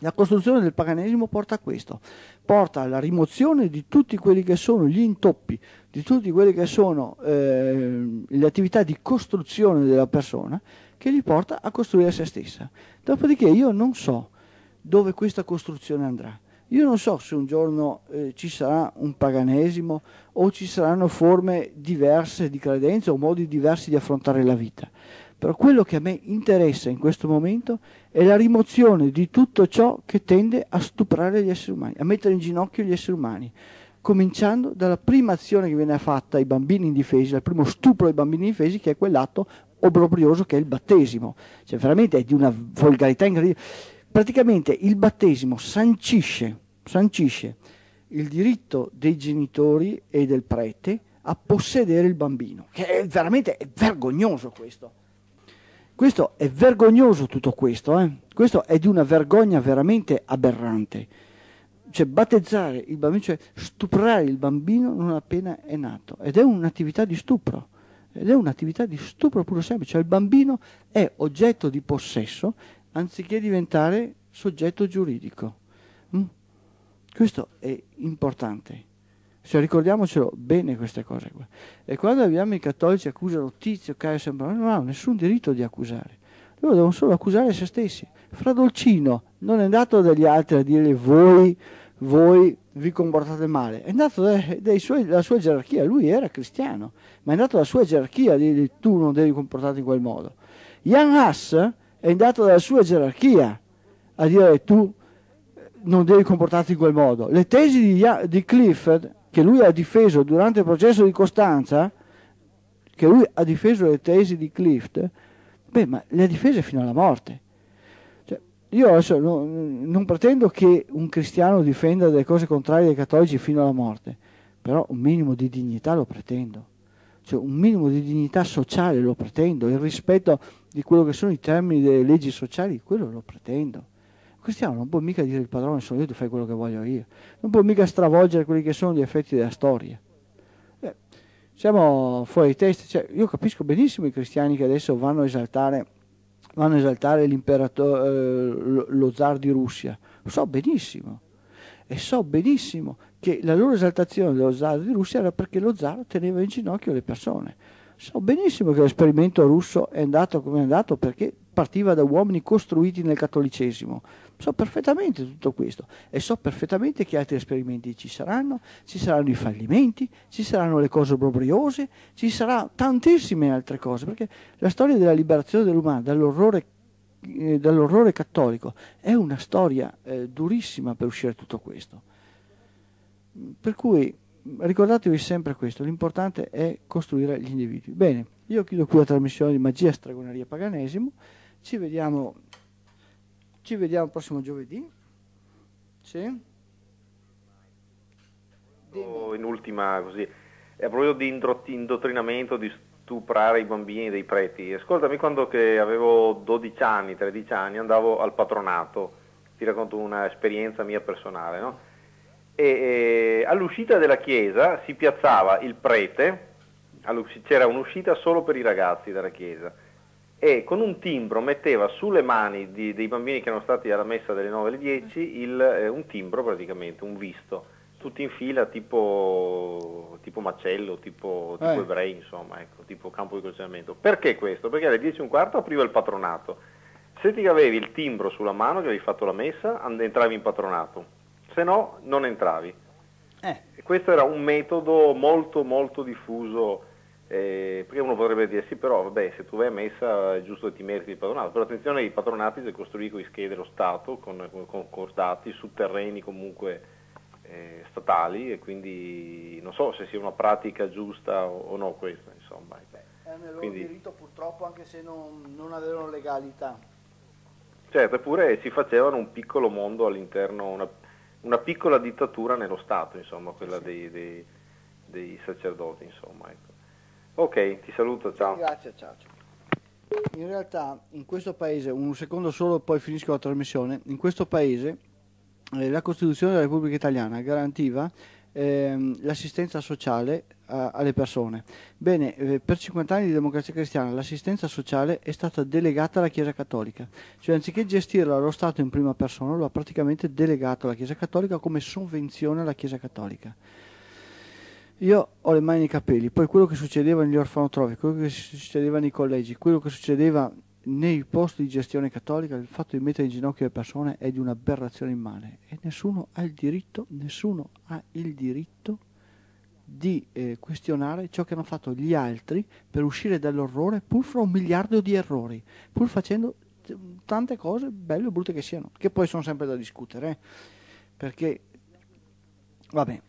La costruzione del paganesimo porta a questo, porta alla rimozione di tutti quelli che sono gli intoppi, di tutte quelle che sono eh, le attività di costruzione della persona che li porta a costruire se stessa. Dopodiché io non so dove questa costruzione andrà. Io non so se un giorno eh, ci sarà un paganesimo o ci saranno forme diverse di credenza o modi diversi di affrontare la vita. Però quello che a me interessa in questo momento è la rimozione di tutto ciò che tende a stuprare gli esseri umani, a mettere in ginocchio gli esseri umani, cominciando dalla prima azione che viene fatta ai bambini indifesi, dal primo stupro ai bambini indifesi, che è quell'atto obbrobrioso che è il battesimo. Cioè veramente è di una volgarità incredibile. Praticamente il battesimo sancisce, sancisce il diritto dei genitori e del prete a possedere il bambino, che è veramente è vergognoso questo. Questo è vergognoso tutto questo, eh? questo è di una vergogna veramente aberrante. Cioè battezzare il bambino, cioè stuprare il bambino non appena è nato ed è un'attività di stupro, ed è un'attività di stupro puro semplice, cioè il bambino è oggetto di possesso anziché diventare soggetto giuridico. Mm? Questo è importante. Cioè, ricordiamocelo bene queste cose qua. E quando abbiamo i cattolici accusano Tizio, Caio, Sembrano, non hanno nessun diritto di accusare. Loro devono solo accusare se stessi. Fra Dolcino non è andato dagli altri a dire voi, voi vi comportate male. È andato dalla sua gerarchia, lui era cristiano, ma è andato dalla sua gerarchia a dire tu non devi comportarti in quel modo. Jan Haas è andato dalla sua gerarchia a dire tu non devi comportarti in quel modo. Le tesi di, Jan, di Clifford che lui ha difeso durante il processo di Costanza, che lui ha difeso le tesi di Clift, beh, ma le ha difese fino alla morte. Cioè, io adesso no, non pretendo che un cristiano difenda delle cose contrarie ai cattolici fino alla morte, però un minimo di dignità lo pretendo. Cioè, un minimo di dignità sociale lo pretendo, il rispetto di quello che sono i termini delle leggi sociali, quello lo pretendo. Cristiano non può mica dire il padrone sono io, tu fai quello che voglio io. Non può mica stravolgere quelli che sono gli effetti della storia. Eh, siamo fuori testa. Cioè, io capisco benissimo i cristiani che adesso vanno a esaltare, vanno a esaltare l'imperatore, eh, lo zar di Russia. Lo so benissimo. E so benissimo che la loro esaltazione dello zar di Russia era perché lo zar teneva in ginocchio le persone. So benissimo che l'esperimento russo è andato come è andato perché partiva da uomini costruiti nel cattolicesimo. So perfettamente tutto questo e so perfettamente che altri esperimenti ci saranno, ci saranno i fallimenti, ci saranno le cose obbrobriose, ci saranno tantissime altre cose, perché la storia della liberazione dell'umano dall'orrore, eh, dall'orrore cattolico è una storia eh, durissima per uscire da tutto questo. Per cui ricordatevi sempre questo, l'importante è costruire gli individui. Bene, io chiudo qui la trasmissione di Magia Stragoneria Paganesimo. Ci vediamo, ci vediamo prossimo giovedì. Sì. In ultima, così, è proprio di indottrinamento, di stuprare i bambini dei preti, ascoltami quando avevo 12 anni, 13 anni, andavo al patronato, ti racconto un'esperienza mia personale, no? e, e, all'uscita della chiesa si piazzava il prete, c'era un'uscita solo per i ragazzi della chiesa, e con un timbro metteva sulle mani di, dei bambini che erano stati alla messa delle 9 alle 10 il, eh, un timbro praticamente, un visto, tutti in fila tipo, tipo macello, tipo, tipo eh. ebrei, insomma, ecco, tipo campo di concentramento. Perché questo? Perché alle 10 e un quarto apriva il patronato. Se ti avevi il timbro sulla mano che avevi fatto la messa, entravi in patronato, se no non entravi. Eh. Questo era un metodo molto molto diffuso eh, perché uno potrebbe dire sì però vabbè se tu vai a messa è giusto che ti meriti il patronato, però attenzione i patronati si costruiscono i schede dello Stato con, con, con stati su terreni comunque eh, statali e quindi non so se sia una pratica giusta o, o no questa insomma. Eh, beh, è un loro quindi, diritto purtroppo anche se non, non avevano legalità. Certo, eppure si facevano un piccolo mondo all'interno, una, una piccola dittatura nello Stato, insomma, quella sì. dei, dei, dei, sacerdoti, insomma. Ecco. Ok, ti saluto, ciao. Grazie, ciao. In realtà in questo paese, un secondo solo poi finisco la trasmissione, in questo paese eh, la Costituzione della Repubblica Italiana garantiva eh, l'assistenza sociale a, alle persone. Bene, eh, per 50 anni di democrazia cristiana l'assistenza sociale è stata delegata alla Chiesa Cattolica, cioè anziché gestirla lo Stato in prima persona lo ha praticamente delegato alla Chiesa Cattolica come sovvenzione alla Chiesa Cattolica. Io ho le mani nei capelli, poi quello che succedeva negli orfanotrofi, quello che succedeva nei collegi, quello che succedeva nei posti di gestione cattolica, il fatto di mettere in ginocchio le persone è di un'aberrazione immane e nessuno ha il diritto, nessuno ha il diritto di eh, questionare ciò che hanno fatto gli altri per uscire dall'orrore pur fra un miliardo di errori, pur facendo tante cose belle o brutte che siano, che poi sono sempre da discutere, eh? perché, vabbè,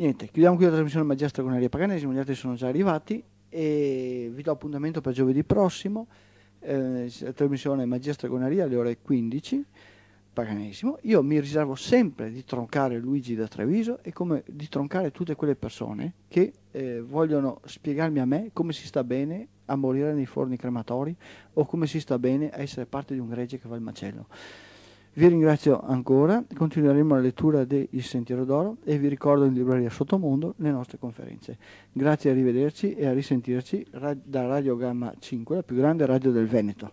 Niente, chiudiamo qui la trasmissione Magistra con Aria Paganesimo, gli altri sono già arrivati e vi do appuntamento per giovedì prossimo, eh, la trasmissione Magistra con Aria alle ore 15, Paganesimo. Io mi riservo sempre di troncare Luigi da Treviso e come di troncare tutte quelle persone che eh, vogliono spiegarmi a me come si sta bene a morire nei forni crematori o come si sta bene a essere parte di un gregge che va al macello. Vi ringrazio ancora, continueremo la lettura di Il Sentiero d'Oro e vi ricordo in libreria Sottomondo le nostre conferenze. Grazie, arrivederci e a risentirci da Radio Gamma 5, la più grande radio del Veneto.